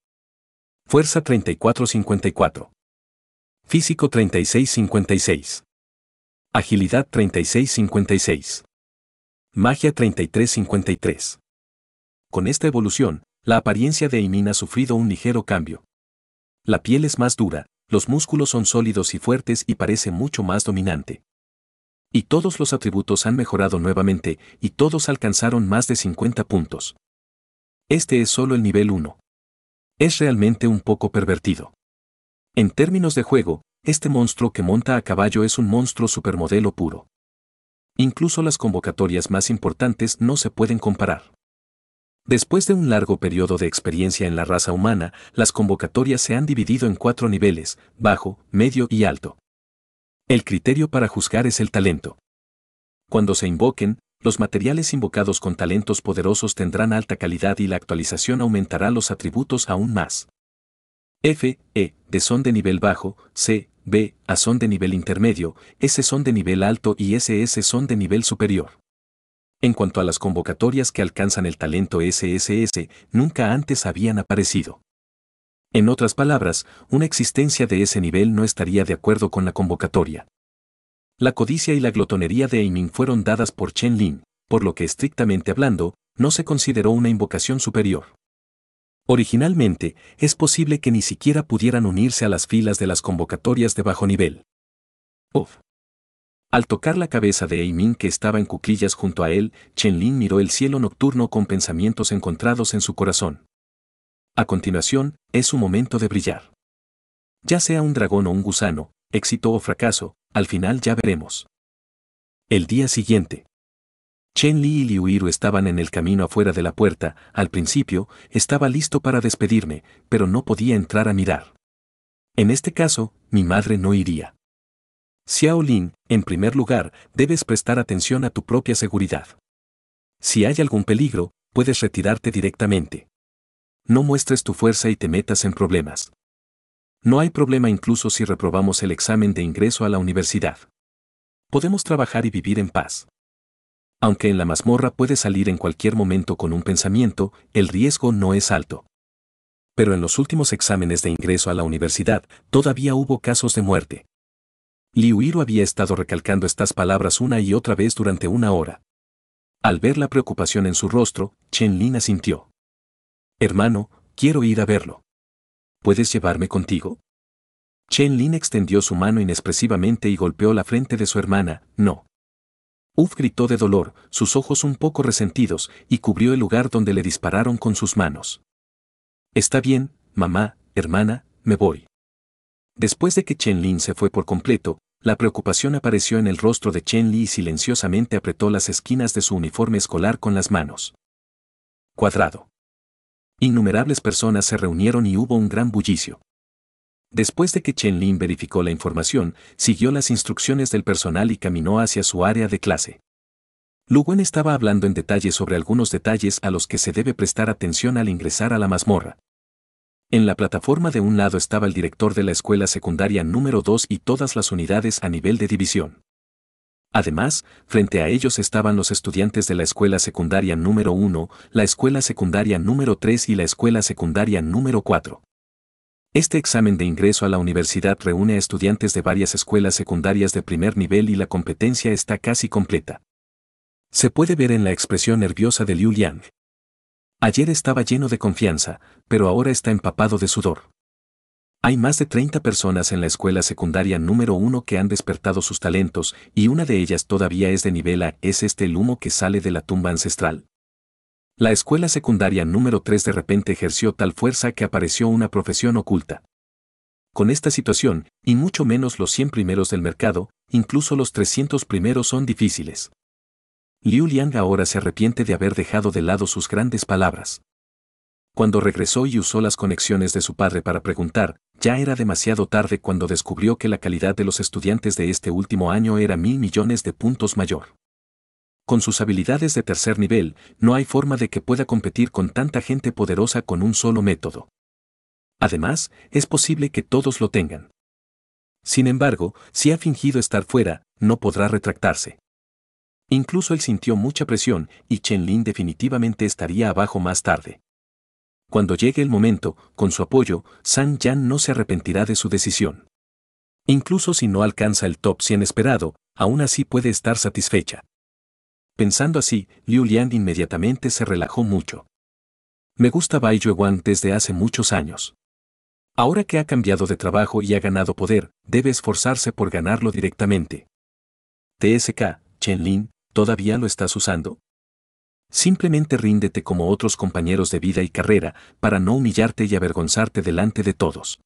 Fuerza 3454. Físico 3656. Agilidad 3656. Magia 3353. Con esta evolución, la apariencia de Aimin ha sufrido un ligero cambio. La piel es más dura, los músculos son sólidos y fuertes y parece mucho más dominante y todos los atributos han mejorado nuevamente y todos alcanzaron más de 50 puntos. Este es solo el nivel 1. Es realmente un poco pervertido. En términos de juego, este monstruo que monta a caballo es un monstruo supermodelo puro. Incluso las convocatorias más importantes no se pueden comparar. Después de un largo periodo de experiencia en la raza humana, las convocatorias se han dividido en cuatro niveles, bajo, medio y alto. El criterio para juzgar es el talento. Cuando se invoquen, los materiales invocados con talentos poderosos tendrán alta calidad y la actualización aumentará los atributos aún más. F, E, de son de nivel bajo, C, B, A son de nivel intermedio, S son de nivel alto y SS son de nivel superior. En cuanto a las convocatorias que alcanzan el talento SSS, nunca antes habían aparecido. En otras palabras, una existencia de ese nivel no estaría de acuerdo con la convocatoria. La codicia y la glotonería de Eiming fueron dadas por Chen Lin, por lo que estrictamente hablando, no se consideró una invocación superior. Originalmente, es posible que ni siquiera pudieran unirse a las filas de las convocatorias de bajo nivel. ¡Uf! Al tocar la cabeza de Aiming que estaba en cuclillas junto a él, Chen Lin miró el cielo nocturno con pensamientos encontrados en su corazón. A continuación, es su momento de brillar. Ya sea un dragón o un gusano, éxito o fracaso, al final ya veremos. El día siguiente. Chen Li y Liu Iru estaban en el camino afuera de la puerta, al principio, estaba listo para despedirme, pero no podía entrar a mirar. En este caso, mi madre no iría. Xiaolin, en primer lugar, debes prestar atención a tu propia seguridad. Si hay algún peligro, puedes retirarte directamente no muestres tu fuerza y te metas en problemas. No hay problema incluso si reprobamos el examen de ingreso a la universidad. Podemos trabajar y vivir en paz. Aunque en la mazmorra puedes salir en cualquier momento con un pensamiento, el riesgo no es alto. Pero en los últimos exámenes de ingreso a la universidad todavía hubo casos de muerte. Liu Hiro había estado recalcando estas palabras una y otra vez durante una hora. Al ver la preocupación en su rostro, Chen Lin asintió. Hermano, quiero ir a verlo. ¿Puedes llevarme contigo? Chen Lin extendió su mano inexpresivamente y golpeó la frente de su hermana, no. Uf gritó de dolor, sus ojos un poco resentidos, y cubrió el lugar donde le dispararon con sus manos. Está bien, mamá, hermana, me voy. Después de que Chen Lin se fue por completo, la preocupación apareció en el rostro de Chen Li y silenciosamente apretó las esquinas de su uniforme escolar con las manos. Cuadrado. Innumerables personas se reunieron y hubo un gran bullicio. Después de que Chen Lin verificó la información, siguió las instrucciones del personal y caminó hacia su área de clase. Lu Wen estaba hablando en detalle sobre algunos detalles a los que se debe prestar atención al ingresar a la mazmorra. En la plataforma de un lado estaba el director de la escuela secundaria número 2 y todas las unidades a nivel de división. Además, frente a ellos estaban los estudiantes de la escuela secundaria número 1, la escuela secundaria número 3 y la escuela secundaria número 4. Este examen de ingreso a la universidad reúne a estudiantes de varias escuelas secundarias de primer nivel y la competencia está casi completa. Se puede ver en la expresión nerviosa de Liu Liang. Ayer estaba lleno de confianza, pero ahora está empapado de sudor. Hay más de 30 personas en la escuela secundaria número uno que han despertado sus talentos y una de ellas todavía es de nivel es este el humo que sale de la tumba ancestral. La escuela secundaria número 3 de repente ejerció tal fuerza que apareció una profesión oculta. Con esta situación, y mucho menos los 100 primeros del mercado, incluso los 300 primeros son difíciles. Liu Liang ahora se arrepiente de haber dejado de lado sus grandes palabras. Cuando regresó y usó las conexiones de su padre para preguntar, ya era demasiado tarde cuando descubrió que la calidad de los estudiantes de este último año era mil millones de puntos mayor. Con sus habilidades de tercer nivel, no hay forma de que pueda competir con tanta gente poderosa con un solo método. Además, es posible que todos lo tengan. Sin embargo, si ha fingido estar fuera, no podrá retractarse. Incluso él sintió mucha presión y Chen Lin definitivamente estaría abajo más tarde. Cuando llegue el momento, con su apoyo, San Yan no se arrepentirá de su decisión. Incluso si no alcanza el top 100 esperado, aún así puede estar satisfecha. Pensando así, Liu Liang inmediatamente se relajó mucho. Me gusta Bai Wan desde hace muchos años. Ahora que ha cambiado de trabajo y ha ganado poder, debe esforzarse por ganarlo directamente. TSK, Chen Lin, ¿todavía lo estás usando? Simplemente ríndete como otros compañeros de vida y carrera, para no humillarte y avergonzarte delante de todos.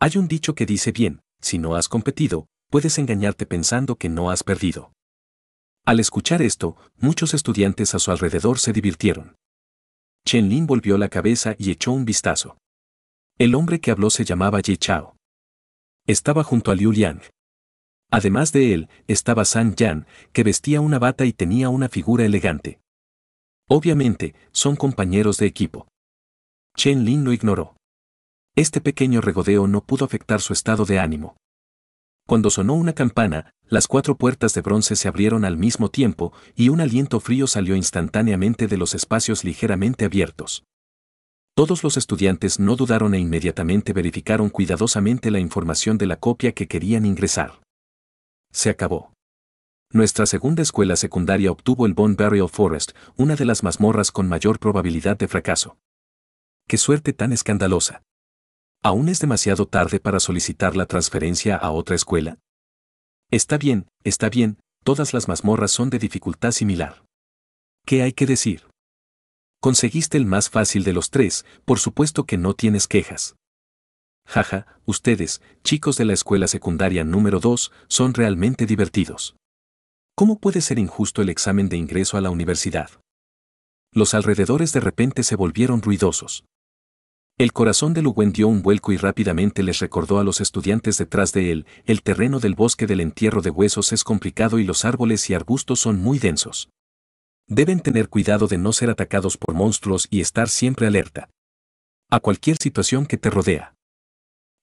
Hay un dicho que dice bien, si no has competido, puedes engañarte pensando que no has perdido. Al escuchar esto, muchos estudiantes a su alrededor se divirtieron. Chen Lin volvió la cabeza y echó un vistazo. El hombre que habló se llamaba Ye Chao. Estaba junto a Liu Liang. Además de él, estaba San Yan, que vestía una bata y tenía una figura elegante. Obviamente, son compañeros de equipo. Chen Lin lo ignoró. Este pequeño regodeo no pudo afectar su estado de ánimo. Cuando sonó una campana, las cuatro puertas de bronce se abrieron al mismo tiempo y un aliento frío salió instantáneamente de los espacios ligeramente abiertos. Todos los estudiantes no dudaron e inmediatamente verificaron cuidadosamente la información de la copia que querían ingresar. Se acabó. Nuestra segunda escuela secundaria obtuvo el Bone Burial Forest, una de las mazmorras con mayor probabilidad de fracaso. ¡Qué suerte tan escandalosa! ¿Aún es demasiado tarde para solicitar la transferencia a otra escuela? Está bien, está bien, todas las mazmorras son de dificultad similar. ¿Qué hay que decir? Conseguiste el más fácil de los tres, por supuesto que no tienes quejas. Jaja, ustedes, chicos de la escuela secundaria número 2, son realmente divertidos. ¿Cómo puede ser injusto el examen de ingreso a la universidad? Los alrededores de repente se volvieron ruidosos. El corazón de Luwen dio un vuelco y rápidamente les recordó a los estudiantes detrás de él, el terreno del bosque del entierro de huesos es complicado y los árboles y arbustos son muy densos. Deben tener cuidado de no ser atacados por monstruos y estar siempre alerta. A cualquier situación que te rodea.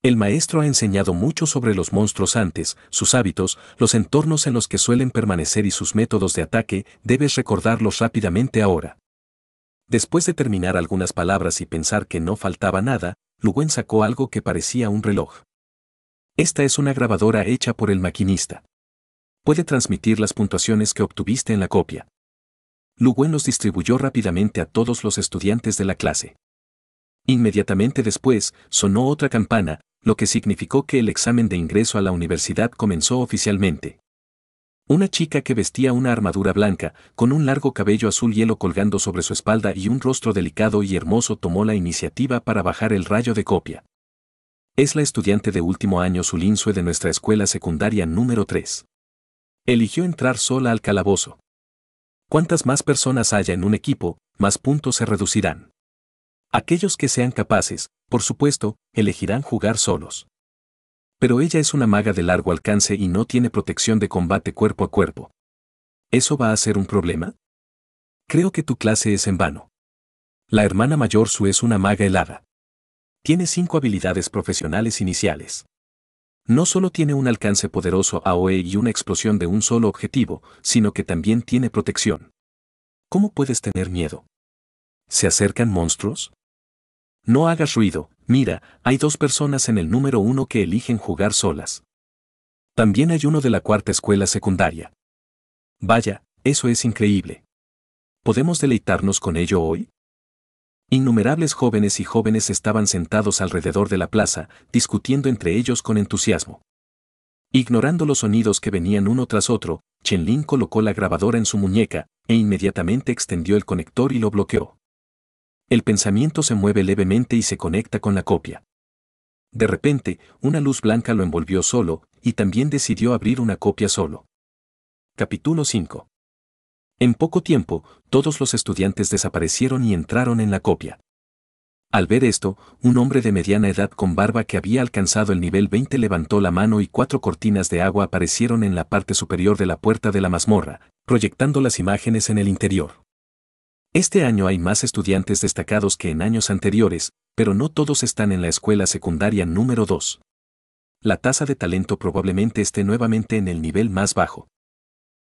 El maestro ha enseñado mucho sobre los monstruos antes, sus hábitos, los entornos en los que suelen permanecer y sus métodos de ataque, debes recordarlos rápidamente ahora. Después de terminar algunas palabras y pensar que no faltaba nada, Luguen sacó algo que parecía un reloj. Esta es una grabadora hecha por el maquinista. Puede transmitir las puntuaciones que obtuviste en la copia. Luguen los distribuyó rápidamente a todos los estudiantes de la clase. Inmediatamente después, sonó otra campana, lo que significó que el examen de ingreso a la universidad comenzó oficialmente. Una chica que vestía una armadura blanca, con un largo cabello azul hielo colgando sobre su espalda y un rostro delicado y hermoso tomó la iniciativa para bajar el rayo de copia. Es la estudiante de último año Sulinsue de nuestra escuela secundaria número 3. Eligió entrar sola al calabozo. Cuantas más personas haya en un equipo, más puntos se reducirán. Aquellos que sean capaces, por supuesto, elegirán jugar solos. Pero ella es una maga de largo alcance y no tiene protección de combate cuerpo a cuerpo. ¿Eso va a ser un problema? Creo que tu clase es en vano. La hermana mayor Su es una maga helada. Tiene cinco habilidades profesionales iniciales. No solo tiene un alcance poderoso AOE y una explosión de un solo objetivo, sino que también tiene protección. ¿Cómo puedes tener miedo? ¿Se acercan monstruos? No hagas ruido, mira, hay dos personas en el número uno que eligen jugar solas. También hay uno de la cuarta escuela secundaria. Vaya, eso es increíble. ¿Podemos deleitarnos con ello hoy? Innumerables jóvenes y jóvenes estaban sentados alrededor de la plaza, discutiendo entre ellos con entusiasmo. Ignorando los sonidos que venían uno tras otro, Chen Lin colocó la grabadora en su muñeca e inmediatamente extendió el conector y lo bloqueó. El pensamiento se mueve levemente y se conecta con la copia. De repente, una luz blanca lo envolvió solo, y también decidió abrir una copia solo. Capítulo 5. En poco tiempo, todos los estudiantes desaparecieron y entraron en la copia. Al ver esto, un hombre de mediana edad con barba que había alcanzado el nivel 20 levantó la mano y cuatro cortinas de agua aparecieron en la parte superior de la puerta de la mazmorra, proyectando las imágenes en el interior. Este año hay más estudiantes destacados que en años anteriores, pero no todos están en la escuela secundaria número 2. La tasa de talento probablemente esté nuevamente en el nivel más bajo.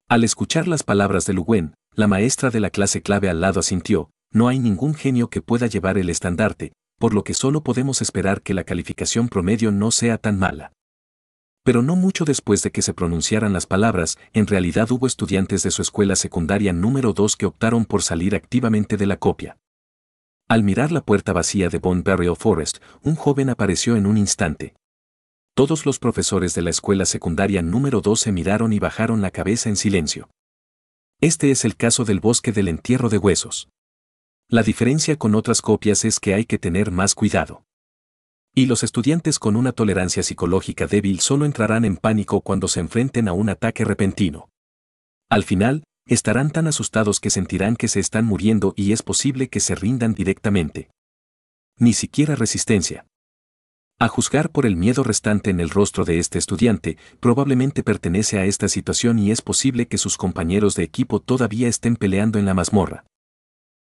Al escuchar las palabras de Luguen, la maestra de la clase clave al lado asintió, no hay ningún genio que pueda llevar el estandarte, por lo que solo podemos esperar que la calificación promedio no sea tan mala pero no mucho después de que se pronunciaran las palabras, en realidad hubo estudiantes de su escuela secundaria número 2 que optaron por salir activamente de la copia. Al mirar la puerta vacía de Bond Burial Forest, un joven apareció en un instante. Todos los profesores de la escuela secundaria número 2 se miraron y bajaron la cabeza en silencio. Este es el caso del bosque del entierro de huesos. La diferencia con otras copias es que hay que tener más cuidado. Y los estudiantes con una tolerancia psicológica débil solo entrarán en pánico cuando se enfrenten a un ataque repentino. Al final, estarán tan asustados que sentirán que se están muriendo y es posible que se rindan directamente. Ni siquiera resistencia. A juzgar por el miedo restante en el rostro de este estudiante, probablemente pertenece a esta situación y es posible que sus compañeros de equipo todavía estén peleando en la mazmorra.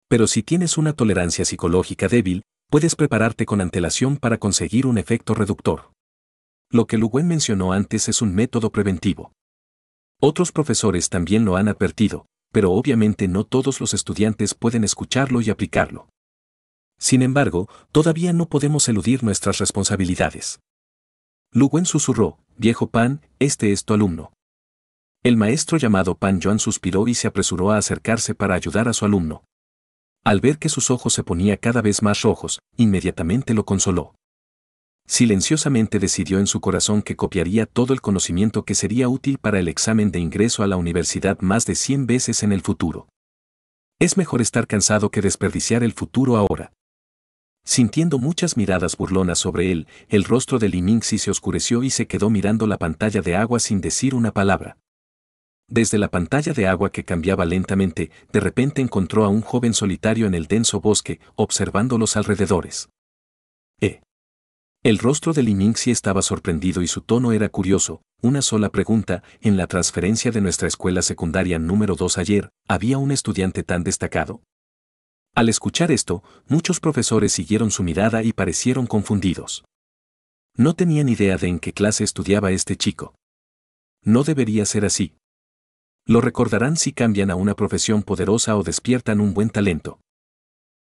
Pero si tienes una tolerancia psicológica débil, puedes prepararte con antelación para conseguir un efecto reductor. Lo que Luguen mencionó antes es un método preventivo. Otros profesores también lo han advertido, pero obviamente no todos los estudiantes pueden escucharlo y aplicarlo. Sin embargo, todavía no podemos eludir nuestras responsabilidades. Luguen susurró, viejo Pan, este es tu alumno. El maestro llamado Pan Yuan suspiró y se apresuró a acercarse para ayudar a su alumno, al ver que sus ojos se ponía cada vez más rojos, inmediatamente lo consoló. Silenciosamente decidió en su corazón que copiaría todo el conocimiento que sería útil para el examen de ingreso a la universidad más de 100 veces en el futuro. Es mejor estar cansado que desperdiciar el futuro ahora. Sintiendo muchas miradas burlonas sobre él, el rostro de Li se oscureció y se quedó mirando la pantalla de agua sin decir una palabra. Desde la pantalla de agua que cambiaba lentamente, de repente encontró a un joven solitario en el denso bosque, observando los alrededores. ¿Eh? El rostro de Li estaba sorprendido y su tono era curioso. Una sola pregunta, en la transferencia de nuestra escuela secundaria número 2 ayer, había un estudiante tan destacado. Al escuchar esto, muchos profesores siguieron su mirada y parecieron confundidos. No tenían idea de en qué clase estudiaba este chico. No debería ser así. Lo recordarán si cambian a una profesión poderosa o despiertan un buen talento.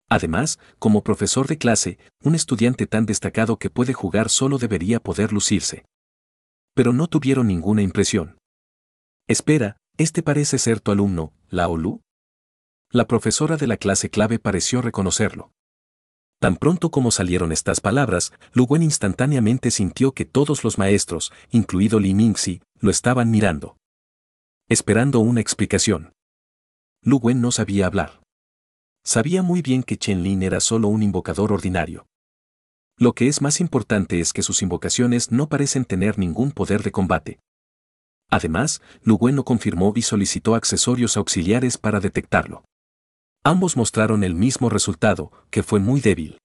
Además, como profesor de clase, un estudiante tan destacado que puede jugar solo debería poder lucirse. Pero no tuvieron ninguna impresión. Espera, este parece ser tu alumno, Lao Lu? La profesora de la clase clave pareció reconocerlo. Tan pronto como salieron estas palabras, Wen instantáneamente sintió que todos los maestros, incluido Li Mingxi, lo estaban mirando. Esperando una explicación. Lu Wen no sabía hablar. Sabía muy bien que Chen Lin era solo un invocador ordinario. Lo que es más importante es que sus invocaciones no parecen tener ningún poder de combate. Además, Lu Wen lo confirmó y solicitó accesorios auxiliares para detectarlo. Ambos mostraron el mismo resultado, que fue muy débil.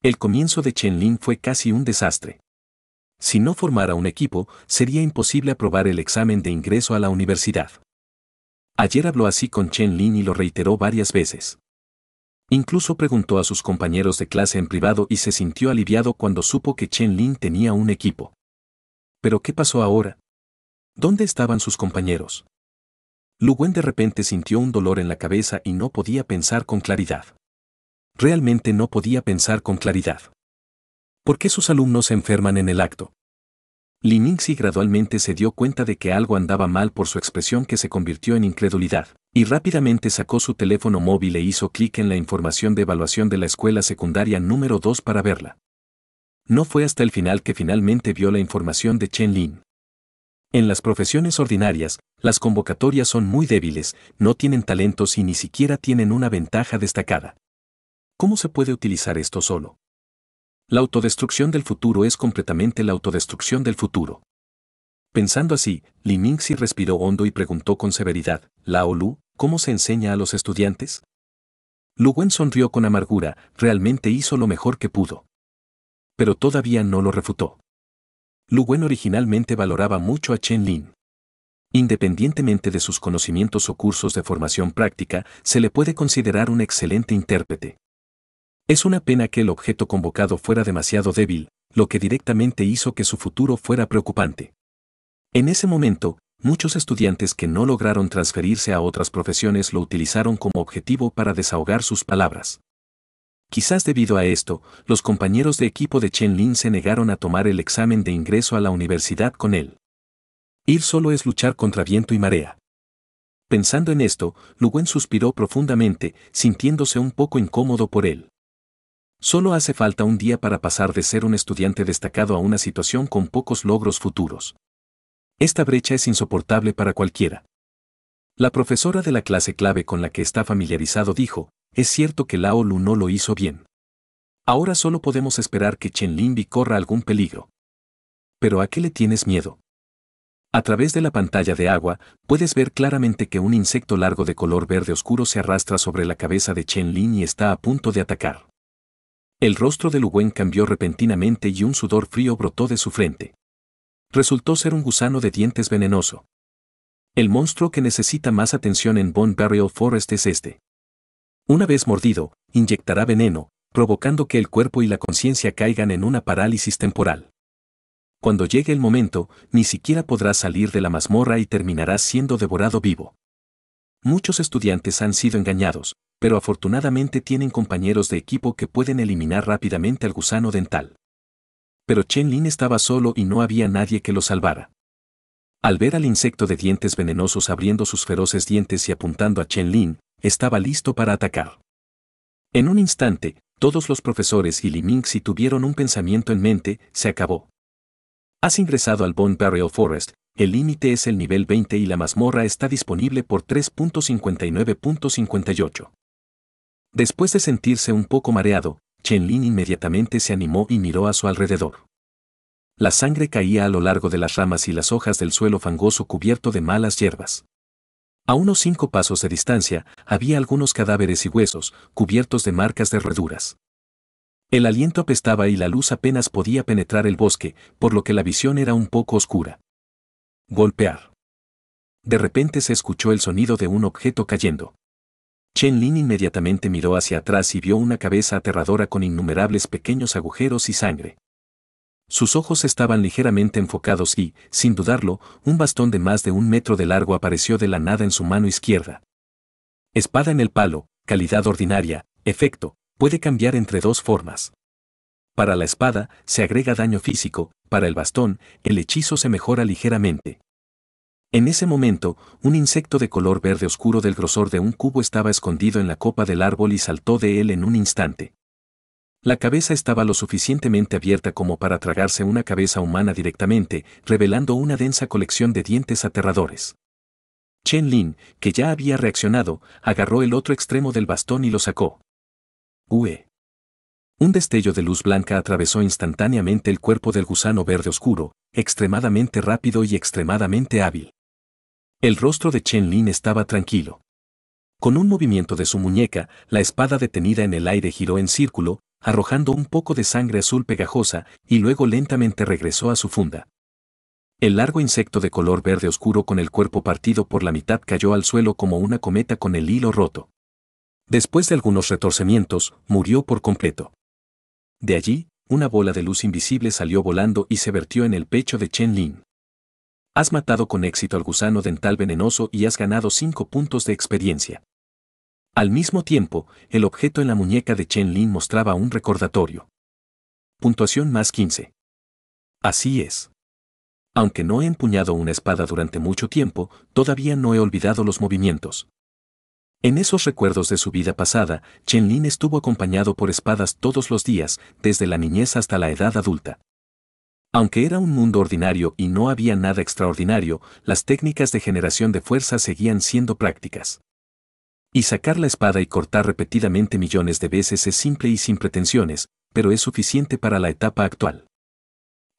El comienzo de Chen Lin fue casi un desastre. Si no formara un equipo, sería imposible aprobar el examen de ingreso a la universidad. Ayer habló así con Chen Lin y lo reiteró varias veces. Incluso preguntó a sus compañeros de clase en privado y se sintió aliviado cuando supo que Chen Lin tenía un equipo. ¿Pero qué pasó ahora? ¿Dónde estaban sus compañeros? Lu Wen de repente sintió un dolor en la cabeza y no podía pensar con claridad. Realmente no podía pensar con claridad. ¿Por qué sus alumnos se enferman en el acto? Lin Mingxi gradualmente se dio cuenta de que algo andaba mal por su expresión que se convirtió en incredulidad, y rápidamente sacó su teléfono móvil e hizo clic en la información de evaluación de la escuela secundaria número 2 para verla. No fue hasta el final que finalmente vio la información de Chen Lin. En las profesiones ordinarias, las convocatorias son muy débiles, no tienen talentos y ni siquiera tienen una ventaja destacada. ¿Cómo se puede utilizar esto solo? La autodestrucción del futuro es completamente la autodestrucción del futuro. Pensando así, Li Mingxi respiró hondo y preguntó con severidad, Lao Lu, ¿cómo se enseña a los estudiantes? Lu Wen sonrió con amargura, realmente hizo lo mejor que pudo. Pero todavía no lo refutó. Lu Wen originalmente valoraba mucho a Chen Lin. Independientemente de sus conocimientos o cursos de formación práctica, se le puede considerar un excelente intérprete. Es una pena que el objeto convocado fuera demasiado débil, lo que directamente hizo que su futuro fuera preocupante. En ese momento, muchos estudiantes que no lograron transferirse a otras profesiones lo utilizaron como objetivo para desahogar sus palabras. Quizás debido a esto, los compañeros de equipo de Chen Lin se negaron a tomar el examen de ingreso a la universidad con él. Ir solo es luchar contra viento y marea. Pensando en esto, Wen suspiró profundamente, sintiéndose un poco incómodo por él. Solo hace falta un día para pasar de ser un estudiante destacado a una situación con pocos logros futuros. Esta brecha es insoportable para cualquiera. La profesora de la clase clave con la que está familiarizado dijo, es cierto que Lao Lu no lo hizo bien. Ahora solo podemos esperar que Chen Linbi corra algún peligro. Pero ¿a qué le tienes miedo? A través de la pantalla de agua, puedes ver claramente que un insecto largo de color verde oscuro se arrastra sobre la cabeza de Chen Lin y está a punto de atacar. El rostro de Luguen cambió repentinamente y un sudor frío brotó de su frente. Resultó ser un gusano de dientes venenoso. El monstruo que necesita más atención en Bone Burial Forest es este. Una vez mordido, inyectará veneno, provocando que el cuerpo y la conciencia caigan en una parálisis temporal. Cuando llegue el momento, ni siquiera podrás salir de la mazmorra y terminarás siendo devorado vivo. Muchos estudiantes han sido engañados, pero afortunadamente tienen compañeros de equipo que pueden eliminar rápidamente al gusano dental. Pero Chen Lin estaba solo y no había nadie que lo salvara. Al ver al insecto de dientes venenosos abriendo sus feroces dientes y apuntando a Chen Lin, estaba listo para atacar. En un instante, todos los profesores y Li Mingxi tuvieron un pensamiento en mente, se acabó. Has ingresado al Bone Burial Forest, el límite es el nivel 20 y la mazmorra está disponible por 3.59.58. Después de sentirse un poco mareado, Chen Lin inmediatamente se animó y miró a su alrededor. La sangre caía a lo largo de las ramas y las hojas del suelo fangoso cubierto de malas hierbas. A unos cinco pasos de distancia, había algunos cadáveres y huesos, cubiertos de marcas de herreduras. El aliento apestaba y la luz apenas podía penetrar el bosque, por lo que la visión era un poco oscura. Golpear. De repente se escuchó el sonido de un objeto cayendo. Chen Lin inmediatamente miró hacia atrás y vio una cabeza aterradora con innumerables pequeños agujeros y sangre. Sus ojos estaban ligeramente enfocados y, sin dudarlo, un bastón de más de un metro de largo apareció de la nada en su mano izquierda. Espada en el palo, calidad ordinaria, efecto, puede cambiar entre dos formas. Para la espada, se agrega daño físico, para el bastón, el hechizo se mejora ligeramente. En ese momento, un insecto de color verde oscuro del grosor de un cubo estaba escondido en la copa del árbol y saltó de él en un instante. La cabeza estaba lo suficientemente abierta como para tragarse una cabeza humana directamente, revelando una densa colección de dientes aterradores. Chen Lin, que ya había reaccionado, agarró el otro extremo del bastón y lo sacó. Ue. Un destello de luz blanca atravesó instantáneamente el cuerpo del gusano verde oscuro, extremadamente rápido y extremadamente hábil. El rostro de Chen Lin estaba tranquilo. Con un movimiento de su muñeca, la espada detenida en el aire giró en círculo, arrojando un poco de sangre azul pegajosa y luego lentamente regresó a su funda. El largo insecto de color verde oscuro con el cuerpo partido por la mitad cayó al suelo como una cometa con el hilo roto. Después de algunos retorcimientos, murió por completo. De allí, una bola de luz invisible salió volando y se vertió en el pecho de Chen Lin. Has matado con éxito al gusano dental venenoso y has ganado 5 puntos de experiencia. Al mismo tiempo, el objeto en la muñeca de Chen Lin mostraba un recordatorio. Puntuación más 15. Así es. Aunque no he empuñado una espada durante mucho tiempo, todavía no he olvidado los movimientos. En esos recuerdos de su vida pasada, Chen Lin estuvo acompañado por espadas todos los días, desde la niñez hasta la edad adulta. Aunque era un mundo ordinario y no había nada extraordinario, las técnicas de generación de fuerza seguían siendo prácticas. Y sacar la espada y cortar repetidamente millones de veces es simple y sin pretensiones, pero es suficiente para la etapa actual.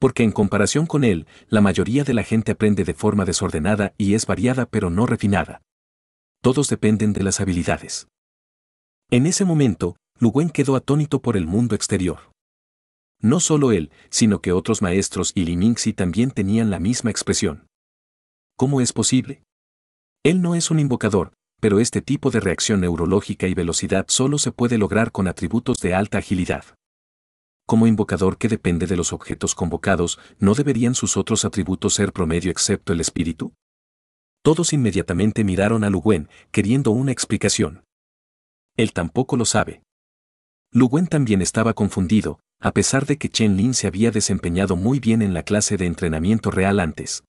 Porque en comparación con él, la mayoría de la gente aprende de forma desordenada y es variada pero no refinada. Todos dependen de las habilidades. En ese momento, Luguen quedó atónito por el mundo exterior. No solo él, sino que otros maestros y Mingxi también tenían la misma expresión. ¿Cómo es posible? Él no es un invocador, pero este tipo de reacción neurológica y velocidad solo se puede lograr con atributos de alta agilidad. Como invocador que depende de los objetos convocados, ¿no deberían sus otros atributos ser promedio excepto el espíritu? Todos inmediatamente miraron a Luguen, queriendo una explicación. Él tampoco lo sabe. Luguen también estaba confundido, a pesar de que Chen Lin se había desempeñado muy bien en la clase de entrenamiento real antes.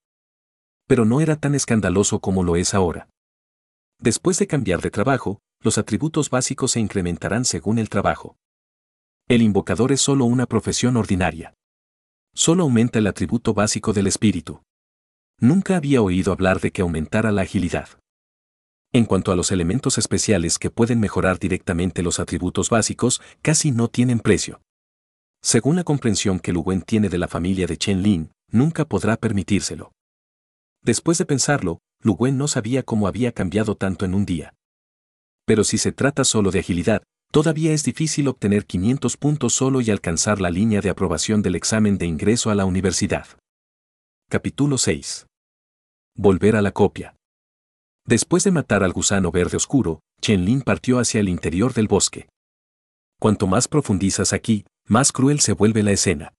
Pero no era tan escandaloso como lo es ahora. Después de cambiar de trabajo, los atributos básicos se incrementarán según el trabajo. El invocador es solo una profesión ordinaria. Solo aumenta el atributo básico del espíritu. Nunca había oído hablar de que aumentara la agilidad. En cuanto a los elementos especiales que pueden mejorar directamente los atributos básicos, casi no tienen precio. Según la comprensión que Lu tiene de la familia de Chen Lin, nunca podrá permitírselo. Después de pensarlo, Lu no sabía cómo había cambiado tanto en un día. Pero si se trata solo de agilidad, todavía es difícil obtener 500 puntos solo y alcanzar la línea de aprobación del examen de ingreso a la universidad. Capítulo 6. Volver a la copia. Después de matar al gusano verde oscuro, Chen Lin partió hacia el interior del bosque. Cuanto más profundizas aquí, más cruel se vuelve la escena.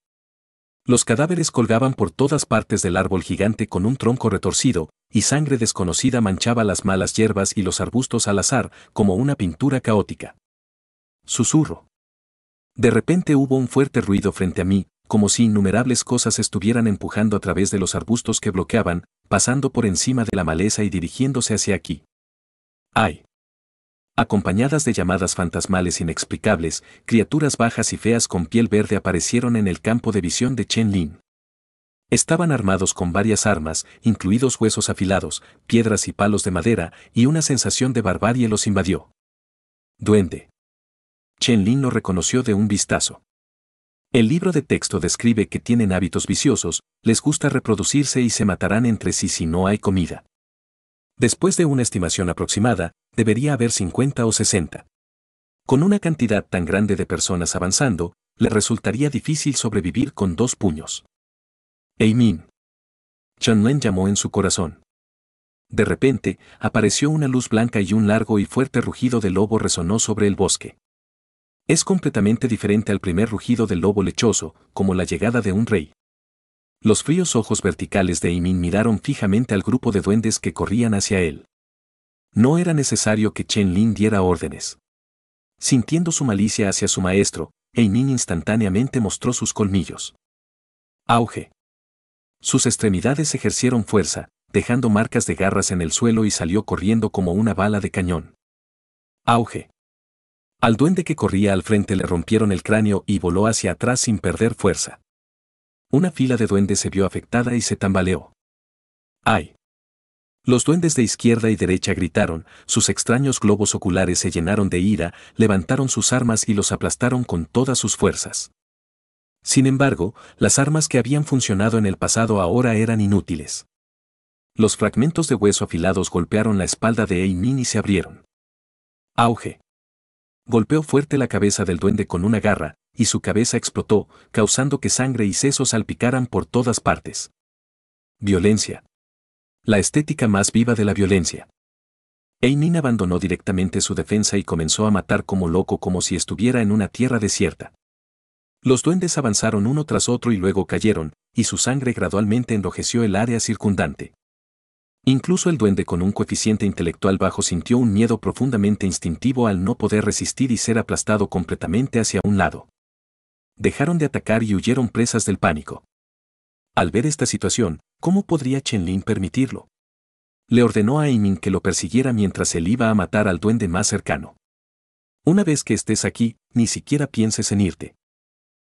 Los cadáveres colgaban por todas partes del árbol gigante con un tronco retorcido, y sangre desconocida manchaba las malas hierbas y los arbustos al azar como una pintura caótica. Susurro. De repente hubo un fuerte ruido frente a mí, como si innumerables cosas estuvieran empujando a través de los arbustos que bloqueaban, pasando por encima de la maleza y dirigiéndose hacia aquí. ¡Ay! acompañadas de llamadas fantasmales inexplicables, criaturas bajas y feas con piel verde aparecieron en el campo de visión de Chen Lin. Estaban armados con varias armas, incluidos huesos afilados, piedras y palos de madera, y una sensación de barbarie los invadió. Duende. Chen Lin lo reconoció de un vistazo. El libro de texto describe que tienen hábitos viciosos, les gusta reproducirse y se matarán entre sí si no hay comida. Después de una estimación aproximada, debería haber 50 o 60. Con una cantidad tan grande de personas avanzando, le resultaría difícil sobrevivir con dos puños. Eimin. Chanlen llamó en su corazón. De repente, apareció una luz blanca y un largo y fuerte rugido de lobo resonó sobre el bosque. Es completamente diferente al primer rugido del lobo lechoso, como la llegada de un rey. Los fríos ojos verticales de Eimin miraron fijamente al grupo de duendes que corrían hacia él. No era necesario que Chen Lin diera órdenes. Sintiendo su malicia hacia su maestro, Eimin instantáneamente mostró sus colmillos. Auge. Sus extremidades ejercieron fuerza, dejando marcas de garras en el suelo y salió corriendo como una bala de cañón. Auge. Al duende que corría al frente le rompieron el cráneo y voló hacia atrás sin perder fuerza. Una fila de duendes se vio afectada y se tambaleó. ¡Ay! Los duendes de izquierda y derecha gritaron, sus extraños globos oculares se llenaron de ira, levantaron sus armas y los aplastaron con todas sus fuerzas. Sin embargo, las armas que habían funcionado en el pasado ahora eran inútiles. Los fragmentos de hueso afilados golpearon la espalda de Eimin y se abrieron. Auge. Golpeó fuerte la cabeza del duende con una garra, y su cabeza explotó, causando que sangre y sesos salpicaran por todas partes. Violencia, la estética más viva de la violencia. Einin abandonó directamente su defensa y comenzó a matar como loco como si estuviera en una tierra desierta. Los duendes avanzaron uno tras otro y luego cayeron, y su sangre gradualmente enrojeció el área circundante. Incluso el duende con un coeficiente intelectual bajo sintió un miedo profundamente instintivo al no poder resistir y ser aplastado completamente hacia un lado. Dejaron de atacar y huyeron presas del pánico. Al ver esta situación, ¿cómo podría Chen Lin permitirlo? Le ordenó a Aimin que lo persiguiera mientras él iba a matar al duende más cercano. Una vez que estés aquí, ni siquiera pienses en irte.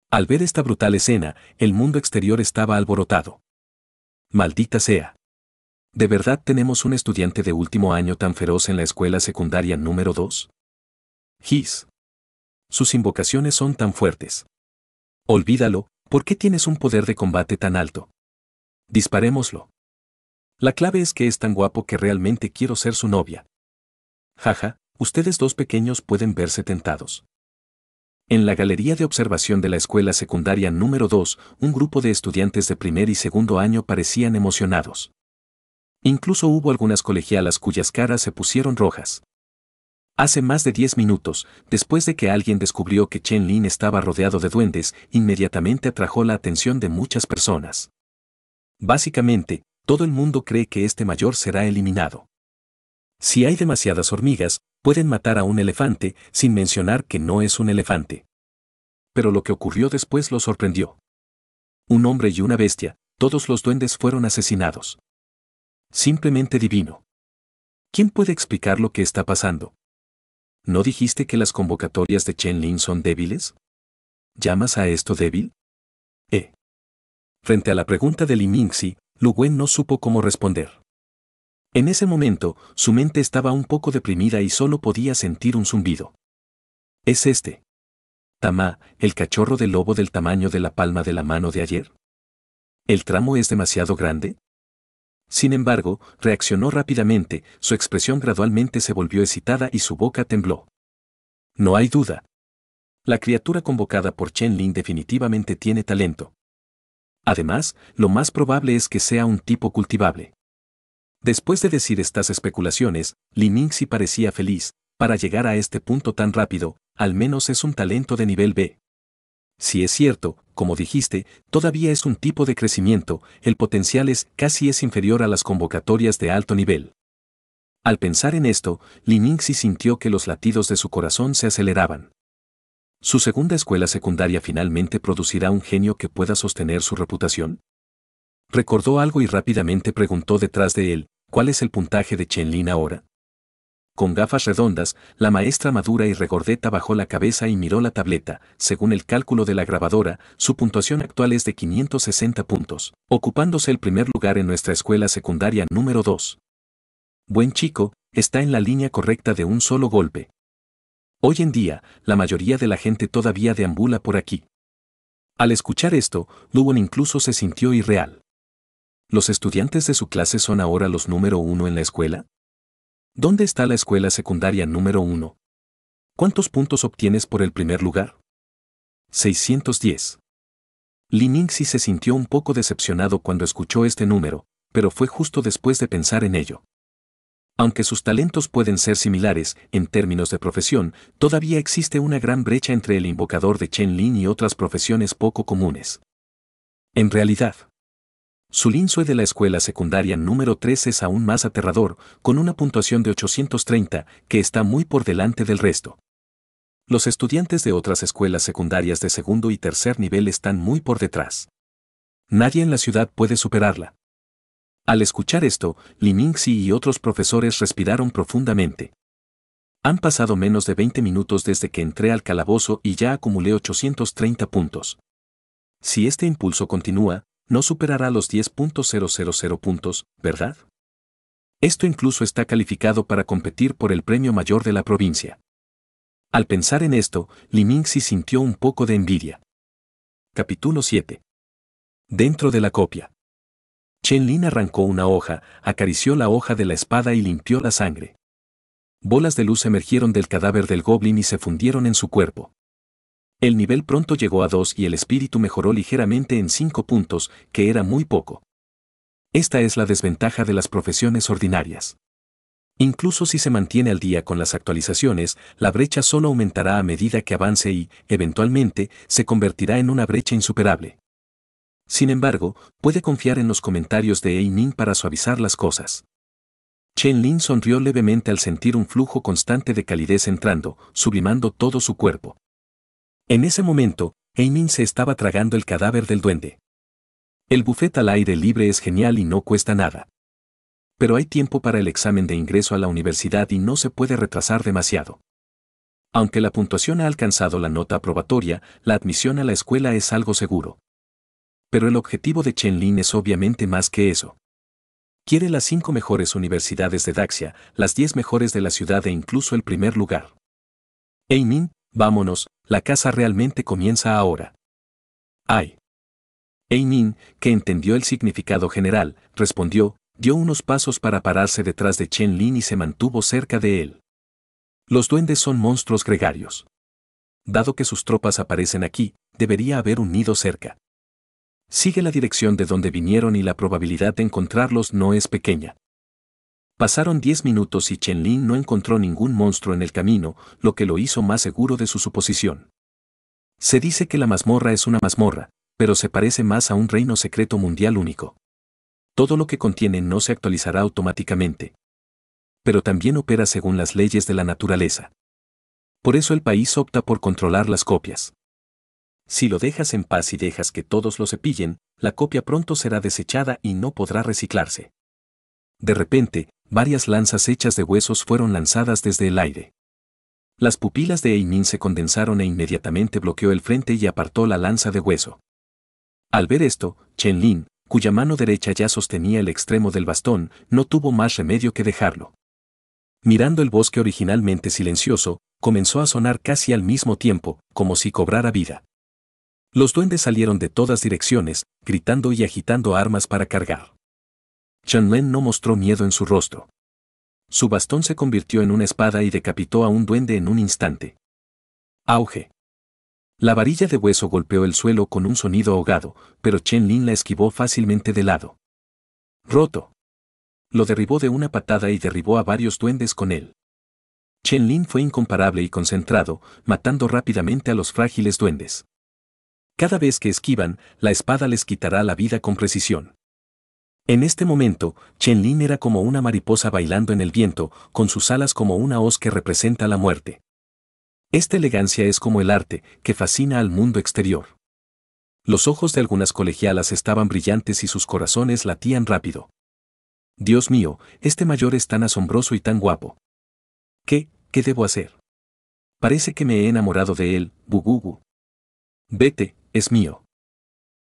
Al ver esta brutal escena, el mundo exterior estaba alborotado. Maldita sea. ¿De verdad tenemos un estudiante de último año tan feroz en la escuela secundaria número 2? His. Sus invocaciones son tan fuertes. Olvídalo, ¿Por qué tienes un poder de combate tan alto? Disparémoslo. La clave es que es tan guapo que realmente quiero ser su novia. Jaja, ustedes dos pequeños pueden verse tentados. En la galería de observación de la escuela secundaria número 2, un grupo de estudiantes de primer y segundo año parecían emocionados. Incluso hubo algunas colegialas cuyas caras se pusieron rojas. Hace más de 10 minutos, después de que alguien descubrió que Chen Lin estaba rodeado de duendes, inmediatamente atrajo la atención de muchas personas. Básicamente, todo el mundo cree que este mayor será eliminado. Si hay demasiadas hormigas, pueden matar a un elefante, sin mencionar que no es un elefante. Pero lo que ocurrió después lo sorprendió. Un hombre y una bestia, todos los duendes fueron asesinados. Simplemente divino. ¿Quién puede explicar lo que está pasando? ¿No dijiste que las convocatorias de Chen Lin son débiles? ¿Llamas a esto débil? Eh. Frente a la pregunta de Li Mingxi, Lu Wen no supo cómo responder. En ese momento, su mente estaba un poco deprimida y solo podía sentir un zumbido. ¿Es este? Tamá, el cachorro de lobo del tamaño de la palma de la mano de ayer? ¿El tramo es demasiado grande? Sin embargo, reaccionó rápidamente, su expresión gradualmente se volvió excitada y su boca tembló. No hay duda. La criatura convocada por Chen Lin definitivamente tiene talento. Además, lo más probable es que sea un tipo cultivable. Después de decir estas especulaciones, Li sí parecía feliz, para llegar a este punto tan rápido, al menos es un talento de nivel B. Si es cierto, como dijiste, todavía es un tipo de crecimiento, el potencial es casi es inferior a las convocatorias de alto nivel. Al pensar en esto, Liningxi sintió que los latidos de su corazón se aceleraban. ¿Su segunda escuela secundaria finalmente producirá un genio que pueda sostener su reputación? Recordó algo y rápidamente preguntó detrás de él, ¿cuál es el puntaje de Chen Lin ahora? Con gafas redondas, la maestra madura y regordeta bajó la cabeza y miró la tableta. Según el cálculo de la grabadora, su puntuación actual es de 560 puntos, ocupándose el primer lugar en nuestra escuela secundaria número 2. Buen chico, está en la línea correcta de un solo golpe. Hoy en día, la mayoría de la gente todavía deambula por aquí. Al escuchar esto, Luwon incluso se sintió irreal. ¿Los estudiantes de su clase son ahora los número uno en la escuela? ¿Dónde está la escuela secundaria número 1? ¿Cuántos puntos obtienes por el primer lugar? 610. Liningxi se sintió un poco decepcionado cuando escuchó este número, pero fue justo después de pensar en ello. Aunque sus talentos pueden ser similares en términos de profesión, todavía existe una gran brecha entre el invocador de Chen Lin y otras profesiones poco comunes. En realidad, su linsue de la escuela secundaria número 3 es aún más aterrador, con una puntuación de 830, que está muy por delante del resto. Los estudiantes de otras escuelas secundarias de segundo y tercer nivel están muy por detrás. Nadie en la ciudad puede superarla. Al escuchar esto, Li Mingxi y otros profesores respiraron profundamente. Han pasado menos de 20 minutos desde que entré al calabozo y ya acumulé 830 puntos. Si este impulso continúa, no superará los 10.000 puntos, ¿verdad? Esto incluso está calificado para competir por el premio mayor de la provincia. Al pensar en esto, Li Mingxi sintió un poco de envidia. Capítulo 7. Dentro de la copia. Chen Lin arrancó una hoja, acarició la hoja de la espada y limpió la sangre. Bolas de luz emergieron del cadáver del goblin y se fundieron en su cuerpo. El nivel pronto llegó a 2 y el espíritu mejoró ligeramente en 5 puntos, que era muy poco. Esta es la desventaja de las profesiones ordinarias. Incluso si se mantiene al día con las actualizaciones, la brecha solo aumentará a medida que avance y, eventualmente, se convertirá en una brecha insuperable. Sin embargo, puede confiar en los comentarios de min para suavizar las cosas. Chen Lin sonrió levemente al sentir un flujo constante de calidez entrando, sublimando todo su cuerpo. En ese momento, Eimin se estaba tragando el cadáver del duende. El buffet al aire libre es genial y no cuesta nada. Pero hay tiempo para el examen de ingreso a la universidad y no se puede retrasar demasiado. Aunque la puntuación ha alcanzado la nota aprobatoria, la admisión a la escuela es algo seguro. Pero el objetivo de Chen Lin es obviamente más que eso. Quiere las cinco mejores universidades de Daxia, las diez mejores de la ciudad e incluso el primer lugar. Eimin, vámonos, la casa realmente comienza ahora. Ay. Eimin, que entendió el significado general, respondió, dio unos pasos para pararse detrás de Chen Lin y se mantuvo cerca de él. Los duendes son monstruos gregarios. Dado que sus tropas aparecen aquí, debería haber un nido cerca. Sigue la dirección de donde vinieron y la probabilidad de encontrarlos no es pequeña. Pasaron diez minutos y Chen Lin no encontró ningún monstruo en el camino, lo que lo hizo más seguro de su suposición. Se dice que la mazmorra es una mazmorra, pero se parece más a un reino secreto mundial único. Todo lo que contiene no se actualizará automáticamente. Pero también opera según las leyes de la naturaleza. Por eso el país opta por controlar las copias. Si lo dejas en paz y dejas que todos lo cepillen, la copia pronto será desechada y no podrá reciclarse. De repente, varias lanzas hechas de huesos fueron lanzadas desde el aire. Las pupilas de Eimin se condensaron e inmediatamente bloqueó el frente y apartó la lanza de hueso. Al ver esto, Chen Lin, cuya mano derecha ya sostenía el extremo del bastón, no tuvo más remedio que dejarlo. Mirando el bosque originalmente silencioso, comenzó a sonar casi al mismo tiempo, como si cobrara vida. Los duendes salieron de todas direcciones, gritando y agitando armas para cargar. Chen Lin no mostró miedo en su rostro. Su bastón se convirtió en una espada y decapitó a un duende en un instante. Auge. La varilla de hueso golpeó el suelo con un sonido ahogado, pero Chen Lin la esquivó fácilmente de lado. Roto. Lo derribó de una patada y derribó a varios duendes con él. Chen Lin fue incomparable y concentrado, matando rápidamente a los frágiles duendes. Cada vez que esquivan, la espada les quitará la vida con precisión. En este momento, Chen Lin era como una mariposa bailando en el viento, con sus alas como una hoz que representa la muerte. Esta elegancia es como el arte, que fascina al mundo exterior. Los ojos de algunas colegialas estaban brillantes y sus corazones latían rápido. Dios mío, este mayor es tan asombroso y tan guapo. ¿Qué, qué debo hacer? Parece que me he enamorado de él, Bugugu. Vete, es mío.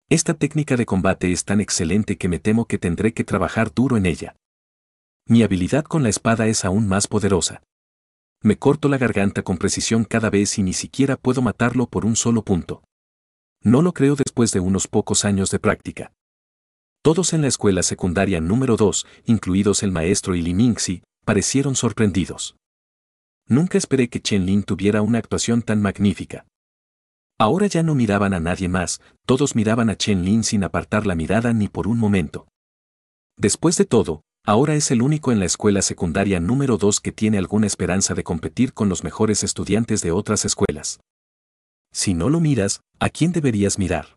Esta técnica de combate es tan excelente que me temo que tendré que trabajar duro en ella. Mi habilidad con la espada es aún más poderosa. Me corto la garganta con precisión cada vez y ni siquiera puedo matarlo por un solo punto. No lo creo después de unos pocos años de práctica. Todos en la escuela secundaria número 2, incluidos el maestro y Li Mingxi, parecieron sorprendidos. Nunca esperé que Chen Lin tuviera una actuación tan magnífica. Ahora ya no miraban a nadie más, todos miraban a Chen Lin sin apartar la mirada ni por un momento. Después de todo, ahora es el único en la escuela secundaria número 2 que tiene alguna esperanza de competir con los mejores estudiantes de otras escuelas. Si no lo miras, ¿a quién deberías mirar?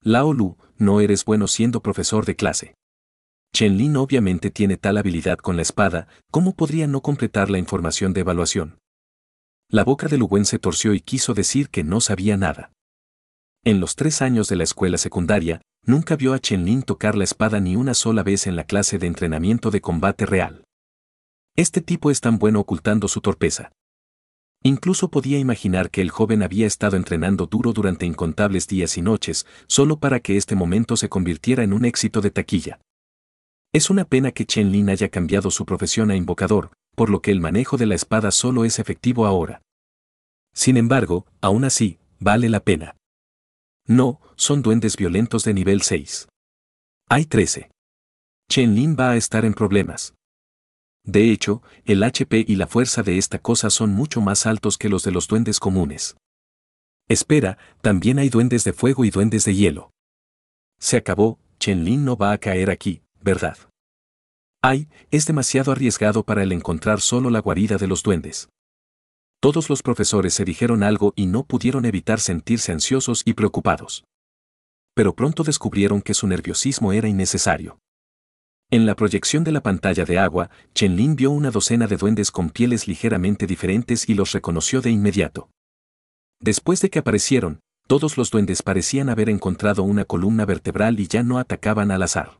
Lao Lu, no eres bueno siendo profesor de clase. Chen Lin obviamente tiene tal habilidad con la espada, ¿cómo podría no completar la información de evaluación? La boca de Luguen se torció y quiso decir que no sabía nada. En los tres años de la escuela secundaria, nunca vio a Chen Lin tocar la espada ni una sola vez en la clase de entrenamiento de combate real. Este tipo es tan bueno ocultando su torpeza. Incluso podía imaginar que el joven había estado entrenando duro durante incontables días y noches, solo para que este momento se convirtiera en un éxito de taquilla. Es una pena que Chen Lin haya cambiado su profesión a invocador, por lo que el manejo de la espada solo es efectivo ahora. Sin embargo, aún así, vale la pena. No, son duendes violentos de nivel 6. Hay 13. Chen Lin va a estar en problemas. De hecho, el HP y la fuerza de esta cosa son mucho más altos que los de los duendes comunes. Espera, también hay duendes de fuego y duendes de hielo. Se acabó, Chen Lin no va a caer aquí, ¿verdad? Ay, es demasiado arriesgado para el encontrar solo la guarida de los duendes. Todos los profesores se dijeron algo y no pudieron evitar sentirse ansiosos y preocupados. Pero pronto descubrieron que su nerviosismo era innecesario. En la proyección de la pantalla de agua, Chen Lin vio una docena de duendes con pieles ligeramente diferentes y los reconoció de inmediato. Después de que aparecieron, todos los duendes parecían haber encontrado una columna vertebral y ya no atacaban al azar.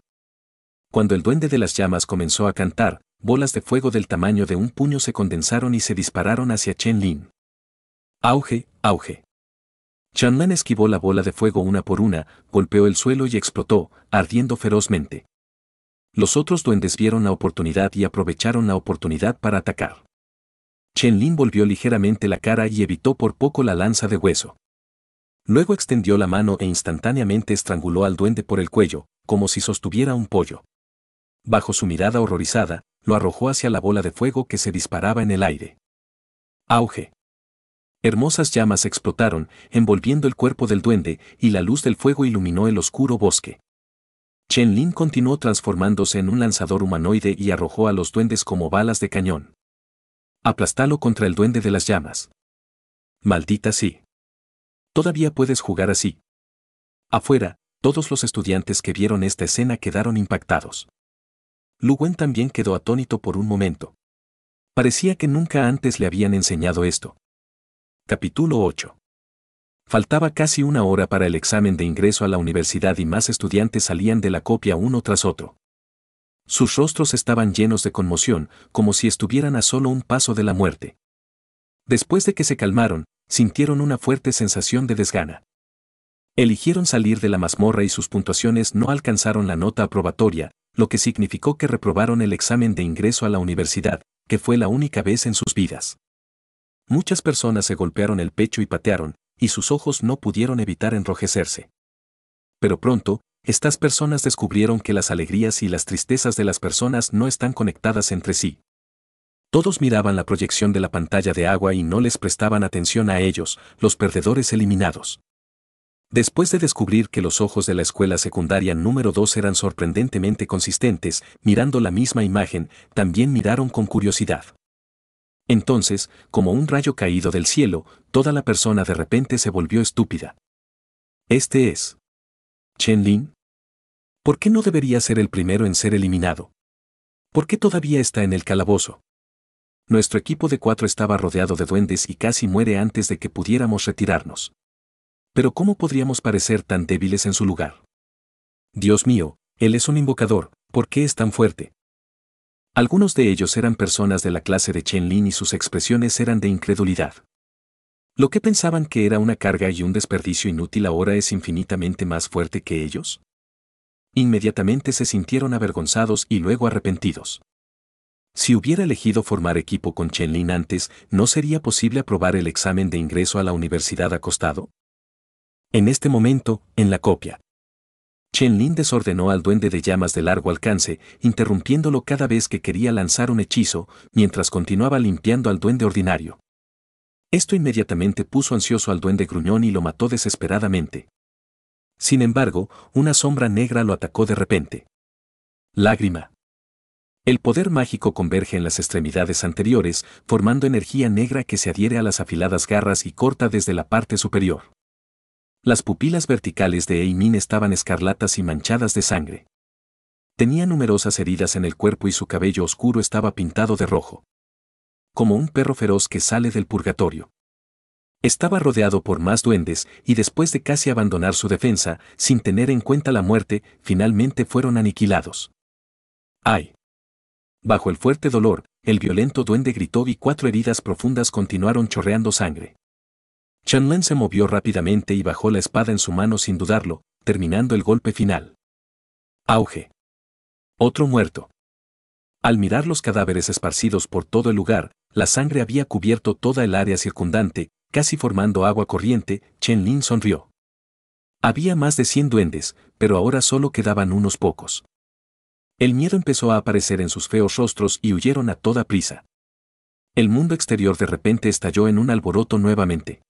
Cuando el duende de las llamas comenzó a cantar, bolas de fuego del tamaño de un puño se condensaron y se dispararon hacia Chen Lin. Auge, auge. Lin esquivó la bola de fuego una por una, golpeó el suelo y explotó, ardiendo ferozmente. Los otros duendes vieron la oportunidad y aprovecharon la oportunidad para atacar. Chen Lin volvió ligeramente la cara y evitó por poco la lanza de hueso. Luego extendió la mano e instantáneamente estranguló al duende por el cuello, como si sostuviera un pollo bajo su mirada horrorizada, lo arrojó hacia la bola de fuego que se disparaba en el aire. Auge. Hermosas llamas explotaron, envolviendo el cuerpo del duende, y la luz del fuego iluminó el oscuro bosque. Chen Lin continuó transformándose en un lanzador humanoide y arrojó a los duendes como balas de cañón. Aplastalo contra el duende de las llamas. Maldita sí. Todavía puedes jugar así. Afuera, todos los estudiantes que vieron esta escena quedaron impactados. Luwen también quedó atónito por un momento. Parecía que nunca antes le habían enseñado esto. Capítulo 8. Faltaba casi una hora para el examen de ingreso a la universidad y más estudiantes salían de la copia uno tras otro. Sus rostros estaban llenos de conmoción, como si estuvieran a solo un paso de la muerte. Después de que se calmaron, sintieron una fuerte sensación de desgana. Eligieron salir de la mazmorra y sus puntuaciones no alcanzaron la nota aprobatoria, lo que significó que reprobaron el examen de ingreso a la universidad, que fue la única vez en sus vidas. Muchas personas se golpearon el pecho y patearon, y sus ojos no pudieron evitar enrojecerse. Pero pronto, estas personas descubrieron que las alegrías y las tristezas de las personas no están conectadas entre sí. Todos miraban la proyección de la pantalla de agua y no les prestaban atención a ellos, los perdedores eliminados. Después de descubrir que los ojos de la escuela secundaria número dos eran sorprendentemente consistentes, mirando la misma imagen, también miraron con curiosidad. Entonces, como un rayo caído del cielo, toda la persona de repente se volvió estúpida. Este es. Chen Lin. ¿Por qué no debería ser el primero en ser eliminado? ¿Por qué todavía está en el calabozo? Nuestro equipo de cuatro estaba rodeado de duendes y casi muere antes de que pudiéramos retirarnos. Pero ¿cómo podríamos parecer tan débiles en su lugar? Dios mío, Él es un invocador, ¿por qué es tan fuerte? Algunos de ellos eran personas de la clase de Chen Lin y sus expresiones eran de incredulidad. ¿Lo que pensaban que era una carga y un desperdicio inútil ahora es infinitamente más fuerte que ellos? Inmediatamente se sintieron avergonzados y luego arrepentidos. Si hubiera elegido formar equipo con Chen Lin antes, ¿no sería posible aprobar el examen de ingreso a la universidad acostado? En este momento, en la copia. Chen Lin desordenó al duende de llamas de largo alcance, interrumpiéndolo cada vez que quería lanzar un hechizo, mientras continuaba limpiando al duende ordinario. Esto inmediatamente puso ansioso al duende gruñón y lo mató desesperadamente. Sin embargo, una sombra negra lo atacó de repente. Lágrima. El poder mágico converge en las extremidades anteriores, formando energía negra que se adhiere a las afiladas garras y corta desde la parte superior. Las pupilas verticales de Eimin estaban escarlatas y manchadas de sangre. Tenía numerosas heridas en el cuerpo y su cabello oscuro estaba pintado de rojo. Como un perro feroz que sale del purgatorio. Estaba rodeado por más duendes y después de casi abandonar su defensa, sin tener en cuenta la muerte, finalmente fueron aniquilados. ¡Ay! Bajo el fuerte dolor, el violento duende gritó y cuatro heridas profundas continuaron chorreando sangre. Lin se movió rápidamente y bajó la espada en su mano sin dudarlo, terminando el golpe final. Auge. Otro muerto. Al mirar los cadáveres esparcidos por todo el lugar, la sangre había cubierto toda el área circundante, casi formando agua corriente, Chen Lin sonrió. Había más de 100 duendes, pero ahora solo quedaban unos pocos. El miedo empezó a aparecer en sus feos rostros y huyeron a toda prisa. El mundo exterior de repente estalló en un alboroto nuevamente.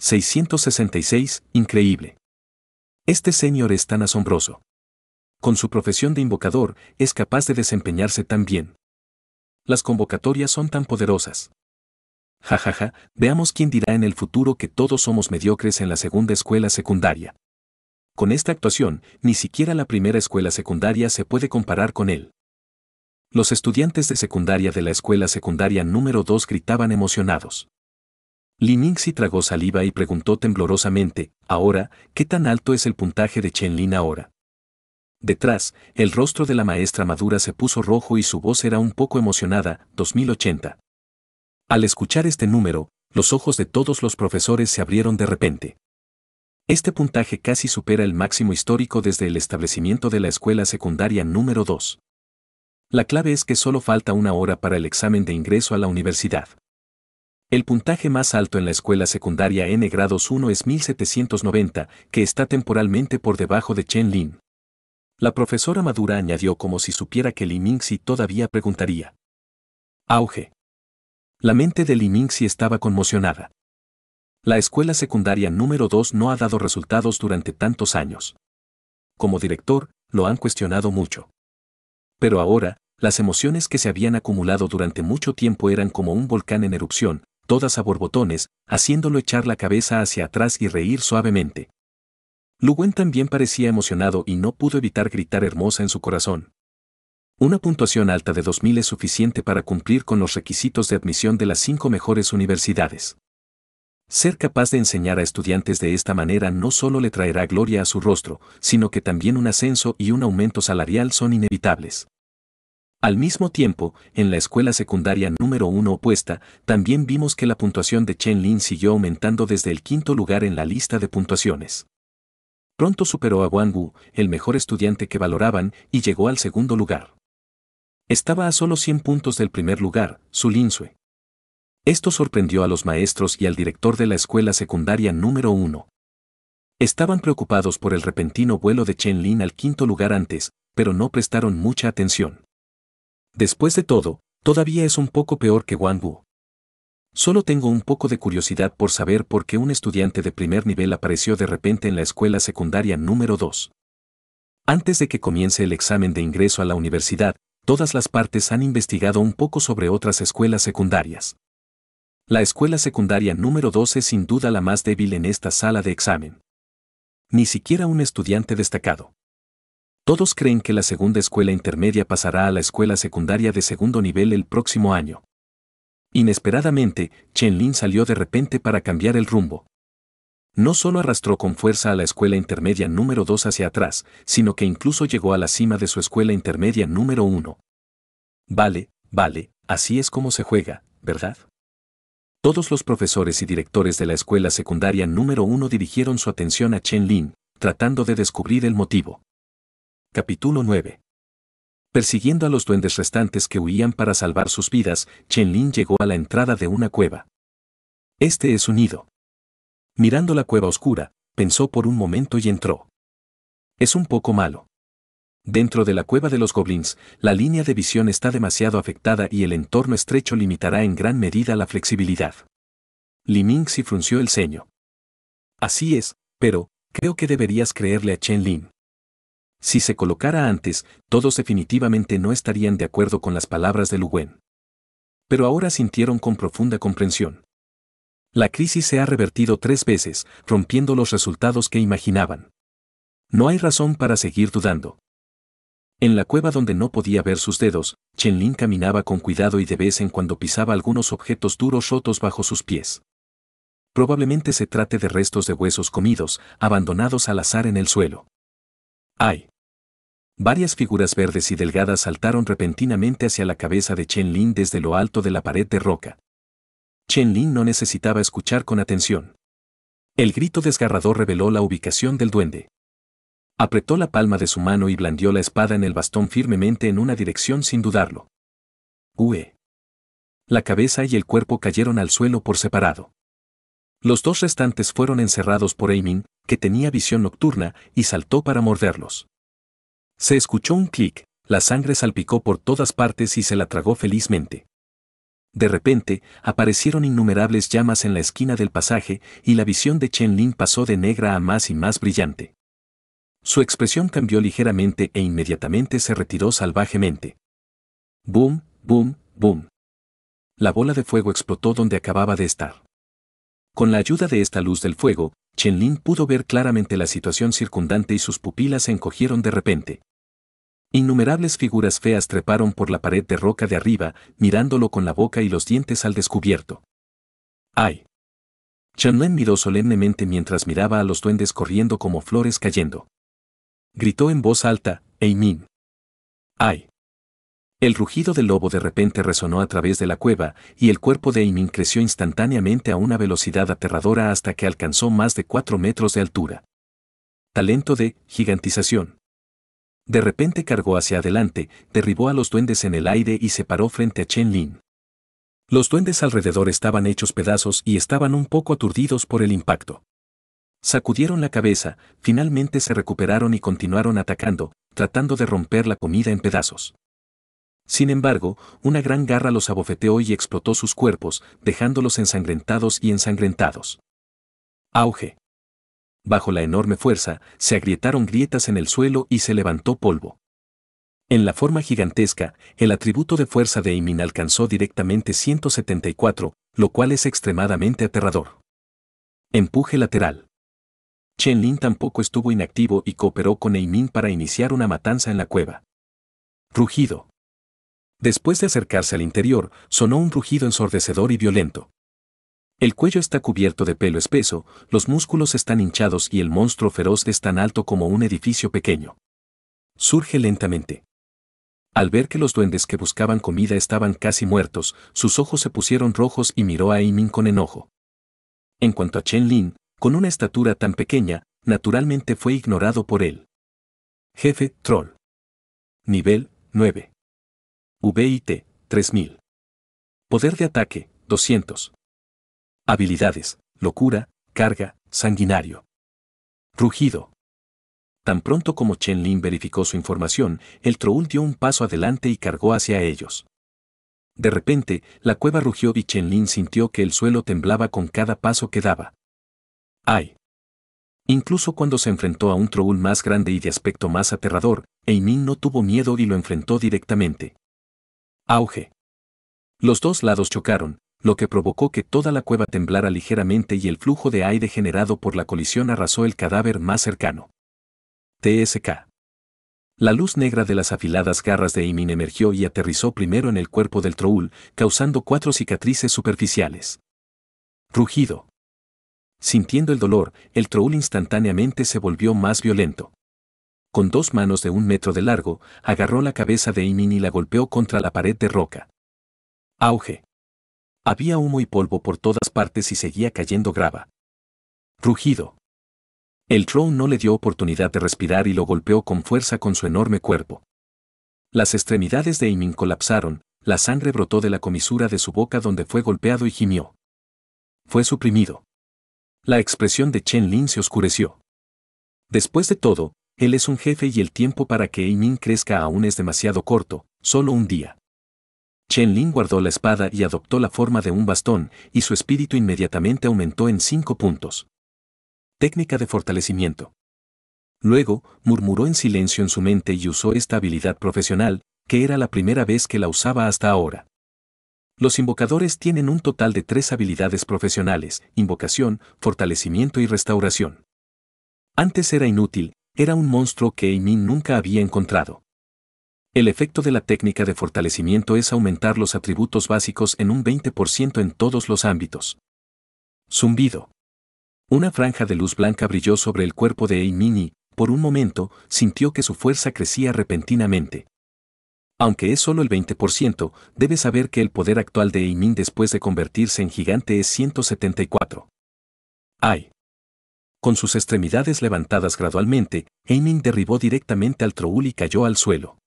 666, increíble. Este señor es tan asombroso. Con su profesión de invocador, es capaz de desempeñarse tan bien. Las convocatorias son tan poderosas. Jajaja, ja, ja, veamos quién dirá en el futuro que todos somos mediocres en la segunda escuela secundaria. Con esta actuación, ni siquiera la primera escuela secundaria se puede comparar con él. Los estudiantes de secundaria de la escuela secundaria número 2 gritaban emocionados si tragó saliva y preguntó temblorosamente, ahora, ¿qué tan alto es el puntaje de Chen Lin ahora? Detrás, el rostro de la maestra madura se puso rojo y su voz era un poco emocionada, 2080. Al escuchar este número, los ojos de todos los profesores se abrieron de repente. Este puntaje casi supera el máximo histórico desde el establecimiento de la escuela secundaria número 2. La clave es que solo falta una hora para el examen de ingreso a la universidad. El puntaje más alto en la escuela secundaria N grados 1 es 1790, que está temporalmente por debajo de Chen Lin. La profesora madura añadió como si supiera que Li Mingxi todavía preguntaría. Auge. La mente de Li Mingxi estaba conmocionada. La escuela secundaria número 2 no ha dado resultados durante tantos años. Como director, lo han cuestionado mucho. Pero ahora, las emociones que se habían acumulado durante mucho tiempo eran como un volcán en erupción, todas a borbotones, haciéndolo echar la cabeza hacia atrás y reír suavemente. Luguen también parecía emocionado y no pudo evitar gritar hermosa en su corazón. Una puntuación alta de 2000 es suficiente para cumplir con los requisitos de admisión de las cinco mejores universidades. Ser capaz de enseñar a estudiantes de esta manera no solo le traerá gloria a su rostro, sino que también un ascenso y un aumento salarial son inevitables. Al mismo tiempo, en la escuela secundaria número uno opuesta, también vimos que la puntuación de Chen Lin siguió aumentando desde el quinto lugar en la lista de puntuaciones. Pronto superó a Wang Wu, el mejor estudiante que valoraban, y llegó al segundo lugar. Estaba a solo 100 puntos del primer lugar, Su Lin Sue. Esto sorprendió a los maestros y al director de la escuela secundaria número 1. Estaban preocupados por el repentino vuelo de Chen Lin al quinto lugar antes, pero no prestaron mucha atención. Después de todo, todavía es un poco peor que Wang Wu. Solo tengo un poco de curiosidad por saber por qué un estudiante de primer nivel apareció de repente en la escuela secundaria número 2. Antes de que comience el examen de ingreso a la universidad, todas las partes han investigado un poco sobre otras escuelas secundarias. La escuela secundaria número 2 es sin duda la más débil en esta sala de examen. Ni siquiera un estudiante destacado. Todos creen que la segunda escuela intermedia pasará a la escuela secundaria de segundo nivel el próximo año. Inesperadamente, Chen Lin salió de repente para cambiar el rumbo. No solo arrastró con fuerza a la escuela intermedia número 2 hacia atrás, sino que incluso llegó a la cima de su escuela intermedia número 1. Vale, vale, así es como se juega, ¿verdad? Todos los profesores y directores de la escuela secundaria número 1 dirigieron su atención a Chen Lin, tratando de descubrir el motivo. Capítulo 9. Persiguiendo a los duendes restantes que huían para salvar sus vidas, Chen Lin llegó a la entrada de una cueva. Este es un nido. Mirando la cueva oscura, pensó por un momento y entró. Es un poco malo. Dentro de la cueva de los goblins, la línea de visión está demasiado afectada y el entorno estrecho limitará en gran medida la flexibilidad. Li si frunció el ceño. Así es, pero, creo que deberías creerle a Chen Lin. Si se colocara antes, todos definitivamente no estarían de acuerdo con las palabras de Wen. Pero ahora sintieron con profunda comprensión. La crisis se ha revertido tres veces, rompiendo los resultados que imaginaban. No hay razón para seguir dudando. En la cueva donde no podía ver sus dedos, Chen Lin caminaba con cuidado y de vez en cuando pisaba algunos objetos duros rotos bajo sus pies. Probablemente se trate de restos de huesos comidos, abandonados al azar en el suelo. ¡Ay! Varias figuras verdes y delgadas saltaron repentinamente hacia la cabeza de Chen Lin desde lo alto de la pared de roca. Chen Lin no necesitaba escuchar con atención. El grito desgarrador reveló la ubicación del duende. Apretó la palma de su mano y blandió la espada en el bastón firmemente en una dirección sin dudarlo. Ue. La cabeza y el cuerpo cayeron al suelo por separado. Los dos restantes fueron encerrados por Aiming, que tenía visión nocturna, y saltó para morderlos. Se escuchó un clic, la sangre salpicó por todas partes y se la tragó felizmente. De repente, aparecieron innumerables llamas en la esquina del pasaje y la visión de Chen Lin pasó de negra a más y más brillante. Su expresión cambió ligeramente e inmediatamente se retiró salvajemente. Boom, boom, boom. La bola de fuego explotó donde acababa de estar. Con la ayuda de esta luz del fuego, Chen Lin pudo ver claramente la situación circundante y sus pupilas se encogieron de repente. Innumerables figuras feas treparon por la pared de roca de arriba, mirándolo con la boca y los dientes al descubierto. ¡Ay! Lin miró solemnemente mientras miraba a los duendes corriendo como flores cayendo. Gritó en voz alta, Eimin. ¡Ay! El rugido del lobo de repente resonó a través de la cueva, y el cuerpo de Aimin creció instantáneamente a una velocidad aterradora hasta que alcanzó más de 4 metros de altura. Talento de gigantización. De repente cargó hacia adelante, derribó a los duendes en el aire y se paró frente a Chen Lin. Los duendes alrededor estaban hechos pedazos y estaban un poco aturdidos por el impacto. Sacudieron la cabeza, finalmente se recuperaron y continuaron atacando, tratando de romper la comida en pedazos. Sin embargo, una gran garra los abofeteó y explotó sus cuerpos, dejándolos ensangrentados y ensangrentados. Auge. Bajo la enorme fuerza, se agrietaron grietas en el suelo y se levantó polvo. En la forma gigantesca, el atributo de fuerza de Eimin alcanzó directamente 174, lo cual es extremadamente aterrador. Empuje lateral. Chen Lin tampoco estuvo inactivo y cooperó con Eimin para iniciar una matanza en la cueva. Rugido. Después de acercarse al interior, sonó un rugido ensordecedor y violento. El cuello está cubierto de pelo espeso, los músculos están hinchados y el monstruo feroz es tan alto como un edificio pequeño. Surge lentamente. Al ver que los duendes que buscaban comida estaban casi muertos, sus ojos se pusieron rojos y miró a Yiming con enojo. En cuanto a Chen Lin, con una estatura tan pequeña, naturalmente fue ignorado por él. Jefe, troll. Nivel 9. VIT, 3000. Poder de ataque, 200. Habilidades, locura, carga, sanguinario. Rugido. Tan pronto como Chen Lin verificó su información, el troúl dio un paso adelante y cargó hacia ellos. De repente, la cueva rugió y Chen Lin sintió que el suelo temblaba con cada paso que daba. ¡Ay! Incluso cuando se enfrentó a un Troul más grande y de aspecto más aterrador, Eimin no tuvo miedo y lo enfrentó directamente. Auge. Los dos lados chocaron, lo que provocó que toda la cueva temblara ligeramente y el flujo de aire generado por la colisión arrasó el cadáver más cercano. TSK. La luz negra de las afiladas garras de Imin emergió y aterrizó primero en el cuerpo del Troul, causando cuatro cicatrices superficiales. Rugido. Sintiendo el dolor, el troúl instantáneamente se volvió más violento con dos manos de un metro de largo, agarró la cabeza de Ymin y la golpeó contra la pared de roca. Auge. Había humo y polvo por todas partes y seguía cayendo grava. Rugido. El Troll no le dio oportunidad de respirar y lo golpeó con fuerza con su enorme cuerpo. Las extremidades de Yimin colapsaron, la sangre brotó de la comisura de su boca donde fue golpeado y gimió. Fue suprimido. La expresión de Chen Lin se oscureció. Después de todo, él es un jefe y el tiempo para que Eimin crezca aún es demasiado corto, solo un día. Chen Lin guardó la espada y adoptó la forma de un bastón, y su espíritu inmediatamente aumentó en cinco puntos. Técnica de fortalecimiento. Luego, murmuró en silencio en su mente y usó esta habilidad profesional, que era la primera vez que la usaba hasta ahora. Los invocadores tienen un total de tres habilidades profesionales, invocación, fortalecimiento y restauración. Antes era inútil, era un monstruo que Eimin nunca había encontrado. El efecto de la técnica de fortalecimiento es aumentar los atributos básicos en un 20% en todos los ámbitos. Zumbido. Una franja de luz blanca brilló sobre el cuerpo de Eimin y, por un momento, sintió que su fuerza crecía repentinamente. Aunque es solo el 20%, debe saber que el poder actual de Eimin después de convertirse en gigante es 174. ¡Ay! Con sus extremidades levantadas gradualmente, eimin derribó directamente al troúl y cayó al suelo.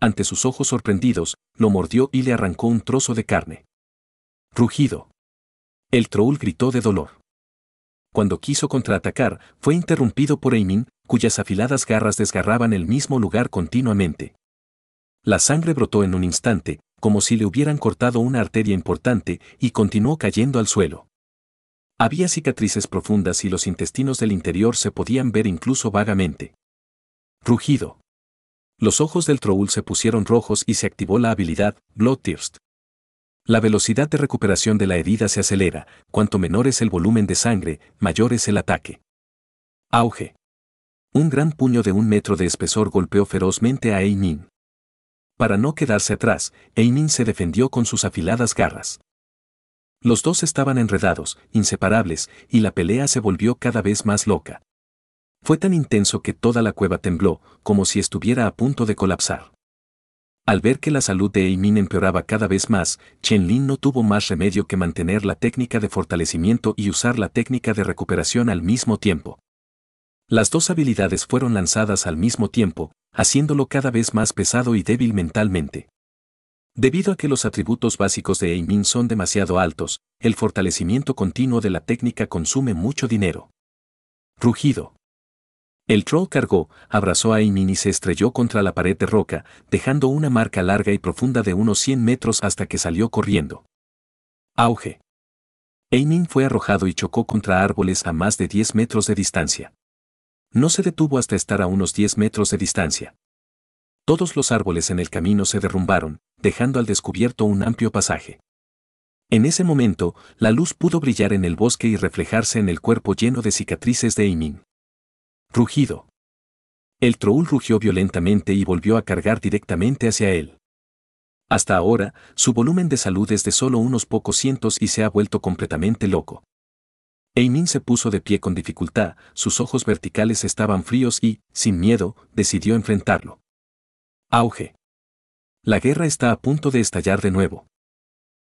Ante sus ojos sorprendidos, lo mordió y le arrancó un trozo de carne. Rugido. El troúl gritó de dolor. Cuando quiso contraatacar, fue interrumpido por Eimin, cuyas afiladas garras desgarraban el mismo lugar continuamente. La sangre brotó en un instante, como si le hubieran cortado una arteria importante, y continuó cayendo al suelo. Había cicatrices profundas y los intestinos del interior se podían ver incluso vagamente. Rugido. Los ojos del troll se pusieron rojos y se activó la habilidad Bloodthirst. La velocidad de recuperación de la herida se acelera, cuanto menor es el volumen de sangre, mayor es el ataque. Auge. Un gran puño de un metro de espesor golpeó ferozmente a Eimin. Para no quedarse atrás, Eimin se defendió con sus afiladas garras. Los dos estaban enredados, inseparables, y la pelea se volvió cada vez más loca. Fue tan intenso que toda la cueva tembló, como si estuviera a punto de colapsar. Al ver que la salud de Eimin empeoraba cada vez más, Chen Lin no tuvo más remedio que mantener la técnica de fortalecimiento y usar la técnica de recuperación al mismo tiempo. Las dos habilidades fueron lanzadas al mismo tiempo, haciéndolo cada vez más pesado y débil mentalmente. Debido a que los atributos básicos de Aimin son demasiado altos, el fortalecimiento continuo de la técnica consume mucho dinero. Rugido. El troll cargó, abrazó a Aimin y se estrelló contra la pared de roca, dejando una marca larga y profunda de unos 100 metros hasta que salió corriendo. Auge. Aimin fue arrojado y chocó contra árboles a más de 10 metros de distancia. No se detuvo hasta estar a unos 10 metros de distancia. Todos los árboles en el camino se derrumbaron, dejando al descubierto un amplio pasaje. En ese momento, la luz pudo brillar en el bosque y reflejarse en el cuerpo lleno de cicatrices de Aimin. Rugido. El troul rugió violentamente y volvió a cargar directamente hacia él. Hasta ahora, su volumen de salud es de solo unos pocos cientos y se ha vuelto completamente loco. Aimin se puso de pie con dificultad, sus ojos verticales estaban fríos y, sin miedo, decidió enfrentarlo. Auge. La guerra está a punto de estallar de nuevo.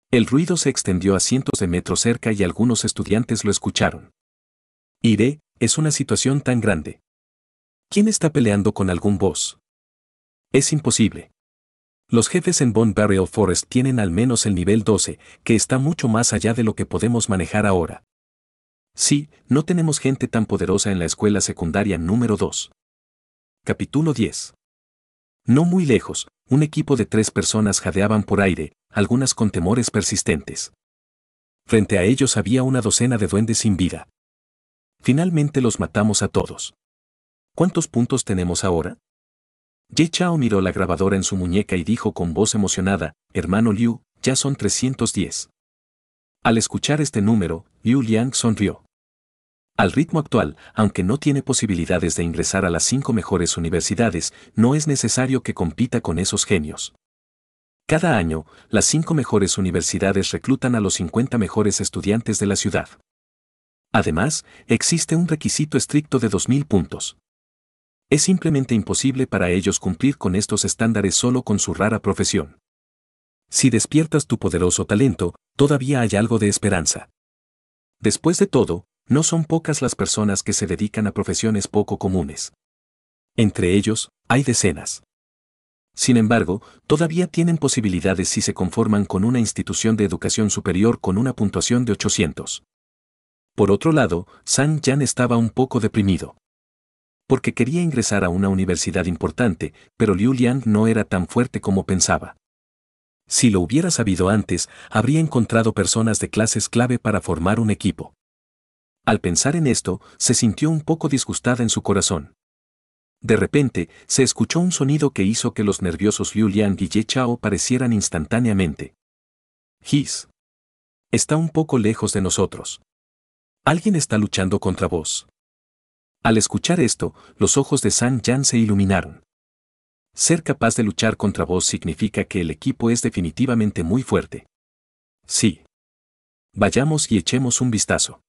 El ruido se extendió a cientos de metros cerca y algunos estudiantes lo escucharon. Iré, es una situación tan grande. ¿Quién está peleando con algún boss? Es imposible. Los jefes en Bone Burial Forest tienen al menos el nivel 12, que está mucho más allá de lo que podemos manejar ahora. Sí, no tenemos gente tan poderosa en la escuela secundaria número 2. Capítulo 10. No muy lejos, un equipo de tres personas jadeaban por aire, algunas con temores persistentes. Frente a ellos había una docena de duendes sin vida. Finalmente los matamos a todos. ¿Cuántos puntos tenemos ahora? Ye Chao miró la grabadora en su muñeca y dijo con voz emocionada, hermano Liu, ya son 310. Al escuchar este número, Liu Liang sonrió. Al ritmo actual, aunque no tiene posibilidades de ingresar a las cinco mejores universidades, no es necesario que compita con esos genios. Cada año, las cinco mejores universidades reclutan a los 50 mejores estudiantes de la ciudad. Además, existe un requisito estricto de 2.000 puntos. Es simplemente imposible para ellos cumplir con estos estándares solo con su rara profesión. Si despiertas tu poderoso talento, todavía hay algo de esperanza. Después de todo, no son pocas las personas que se dedican a profesiones poco comunes. Entre ellos, hay decenas. Sin embargo, todavía tienen posibilidades si se conforman con una institución de educación superior con una puntuación de 800. Por otro lado, San Yan estaba un poco deprimido. Porque quería ingresar a una universidad importante, pero Liu Liang no era tan fuerte como pensaba. Si lo hubiera sabido antes, habría encontrado personas de clases clave para formar un equipo. Al pensar en esto, se sintió un poco disgustada en su corazón. De repente, se escuchó un sonido que hizo que los nerviosos Liu Liang y Ye Chao parecieran instantáneamente. His. Está un poco lejos de nosotros. Alguien está luchando contra vos. Al escuchar esto, los ojos de San Yan se iluminaron. Ser capaz de luchar contra vos significa que el equipo es definitivamente muy fuerte. Sí. Vayamos y echemos un vistazo.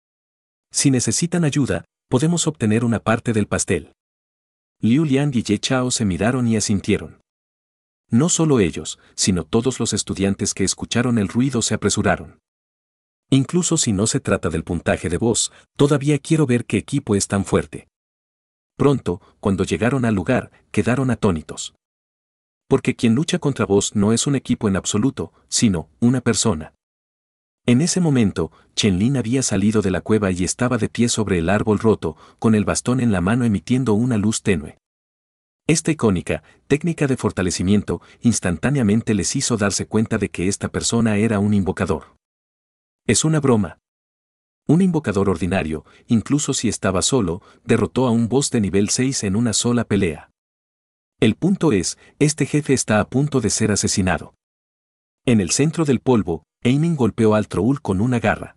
Si necesitan ayuda, podemos obtener una parte del pastel. Liu Liang y Ye Chao se miraron y asintieron. No solo ellos, sino todos los estudiantes que escucharon el ruido se apresuraron. Incluso si no se trata del puntaje de voz, todavía quiero ver qué equipo es tan fuerte. Pronto, cuando llegaron al lugar, quedaron atónitos. Porque quien lucha contra vos no es un equipo en absoluto, sino una persona. En ese momento, Chen Lin había salido de la cueva y estaba de pie sobre el árbol roto, con el bastón en la mano emitiendo una luz tenue. Esta icónica técnica de fortalecimiento instantáneamente les hizo darse cuenta de que esta persona era un invocador. Es una broma. Un invocador ordinario, incluso si estaba solo, derrotó a un boss de nivel 6 en una sola pelea. El punto es, este jefe está a punto de ser asesinado. En el centro del polvo, golpeó al Troll con una garra.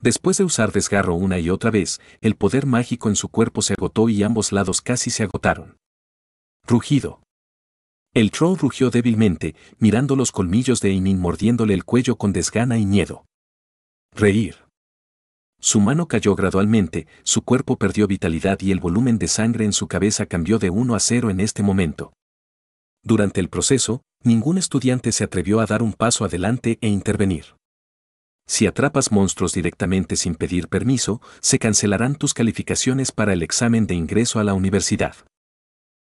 Después de usar desgarro una y otra vez, el poder mágico en su cuerpo se agotó y ambos lados casi se agotaron. Rugido. El troll rugió débilmente, mirando los colmillos de Einin mordiéndole el cuello con desgana y miedo. Reír. Su mano cayó gradualmente, su cuerpo perdió vitalidad y el volumen de sangre en su cabeza cambió de uno a cero en este momento. Durante el proceso, ningún estudiante se atrevió a dar un paso adelante e intervenir. Si atrapas monstruos directamente sin pedir permiso, se cancelarán tus calificaciones para el examen de ingreso a la universidad.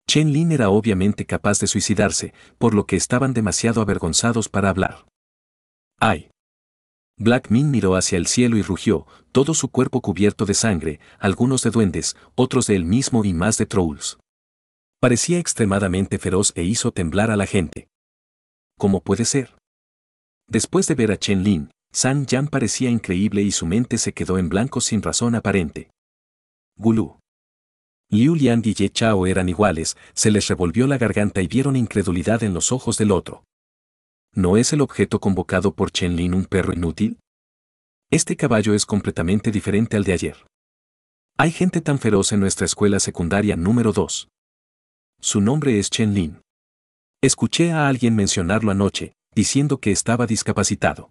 Chen Lin era obviamente capaz de suicidarse, por lo que estaban demasiado avergonzados para hablar. ¡Ay! Black Min miró hacia el cielo y rugió, todo su cuerpo cubierto de sangre, algunos de duendes, otros de él mismo y más de trolls. Parecía extremadamente feroz e hizo temblar a la gente. ¿Cómo puede ser? Después de ver a Chen Lin, San Yan parecía increíble y su mente se quedó en blanco sin razón aparente. Gulu. Liu Liang y Ye Chao eran iguales, se les revolvió la garganta y vieron incredulidad en los ojos del otro. ¿No es el objeto convocado por Chen Lin un perro inútil? Este caballo es completamente diferente al de ayer. Hay gente tan feroz en nuestra escuela secundaria número 2. Su nombre es Chen Lin. Escuché a alguien mencionarlo anoche, diciendo que estaba discapacitado.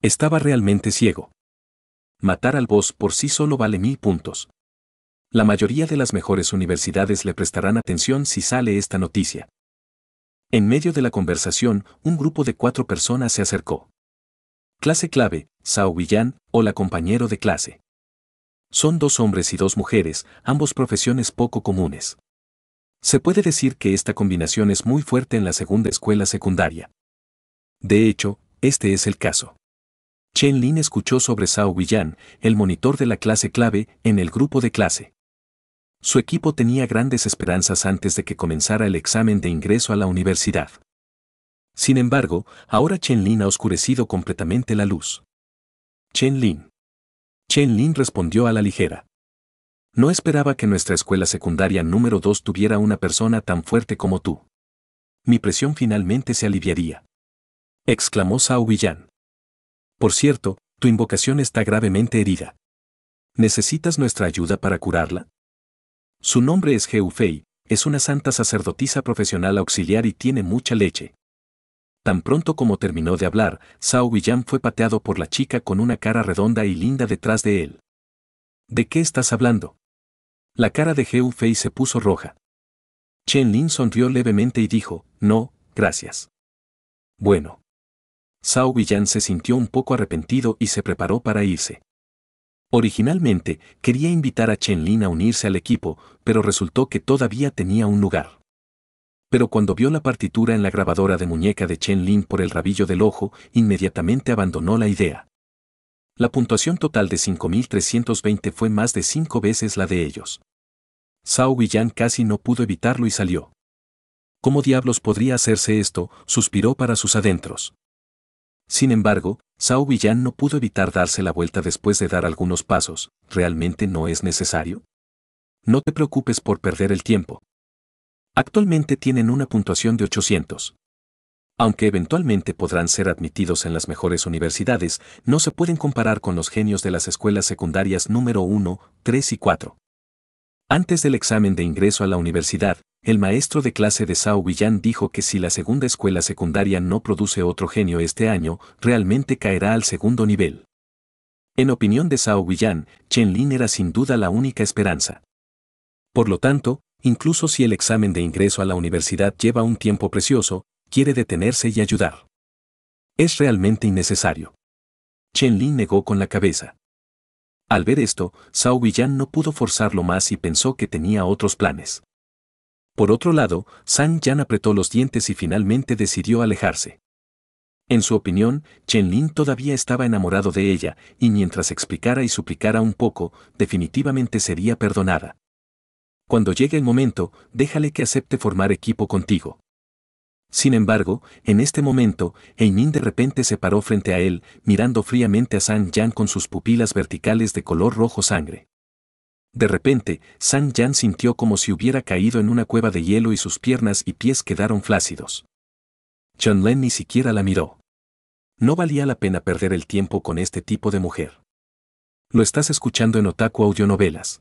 Estaba realmente ciego. Matar al boss por sí solo vale mil puntos. La mayoría de las mejores universidades le prestarán atención si sale esta noticia. En medio de la conversación, un grupo de cuatro personas se acercó. Clase clave, Sao Villan, o la compañero de clase. Son dos hombres y dos mujeres, ambos profesiones poco comunes. Se puede decir que esta combinación es muy fuerte en la segunda escuela secundaria. De hecho, este es el caso. Chen Lin escuchó sobre Zhao Wiyan, el monitor de la clase clave, en el grupo de clase. Su equipo tenía grandes esperanzas antes de que comenzara el examen de ingreso a la universidad. Sin embargo, ahora Chen Lin ha oscurecido completamente la luz. Chen Lin. Chen Lin respondió a la ligera. No esperaba que nuestra escuela secundaria número 2 tuviera una persona tan fuerte como tú. Mi presión finalmente se aliviaría. Exclamó Sao Villán. Por cierto, tu invocación está gravemente herida. ¿Necesitas nuestra ayuda para curarla? Su nombre es Geufei, es una santa sacerdotisa profesional auxiliar y tiene mucha leche. Tan pronto como terminó de hablar, Sao Villán fue pateado por la chica con una cara redonda y linda detrás de él. ¿De qué estás hablando? La cara de Heu Fei se puso roja. Chen Lin sonrió levemente y dijo, no, gracias. Bueno. Zhao Villan se sintió un poco arrepentido y se preparó para irse. Originalmente, quería invitar a Chen Lin a unirse al equipo, pero resultó que todavía tenía un lugar. Pero cuando vio la partitura en la grabadora de muñeca de Chen Lin por el rabillo del ojo, inmediatamente abandonó la idea. La puntuación total de 5.320 fue más de cinco veces la de ellos. Sao Yiyan casi no pudo evitarlo y salió. ¿Cómo diablos podría hacerse esto? suspiró para sus adentros. Sin embargo, Sao Yiyan no pudo evitar darse la vuelta después de dar algunos pasos, ¿realmente no es necesario? No te preocupes por perder el tiempo. Actualmente tienen una puntuación de 800. Aunque eventualmente podrán ser admitidos en las mejores universidades, no se pueden comparar con los genios de las escuelas secundarias número 1, 3 y 4. Antes del examen de ingreso a la universidad, el maestro de clase de Sao Villan dijo que si la segunda escuela secundaria no produce otro genio este año, realmente caerá al segundo nivel. En opinión de Sao Villan, Chen Lin era sin duda la única esperanza. Por lo tanto, incluso si el examen de ingreso a la universidad lleva un tiempo precioso, quiere detenerse y ayudar. Es realmente innecesario. Chen Lin negó con la cabeza. Al ver esto, Zhao Yiyan no pudo forzarlo más y pensó que tenía otros planes. Por otro lado, Zhang Yan apretó los dientes y finalmente decidió alejarse. En su opinión, Chen Lin todavía estaba enamorado de ella, y mientras explicara y suplicara un poco, definitivamente sería perdonada. Cuando llegue el momento, déjale que acepte formar equipo contigo. Sin embargo, en este momento, Einin de repente se paró frente a él, mirando fríamente a San Yan con sus pupilas verticales de color rojo sangre. De repente, San Yan sintió como si hubiera caído en una cueva de hielo y sus piernas y pies quedaron flácidos. Chun Len ni siquiera la miró. No valía la pena perder el tiempo con este tipo de mujer. Lo estás escuchando en Otaku Audionovelas.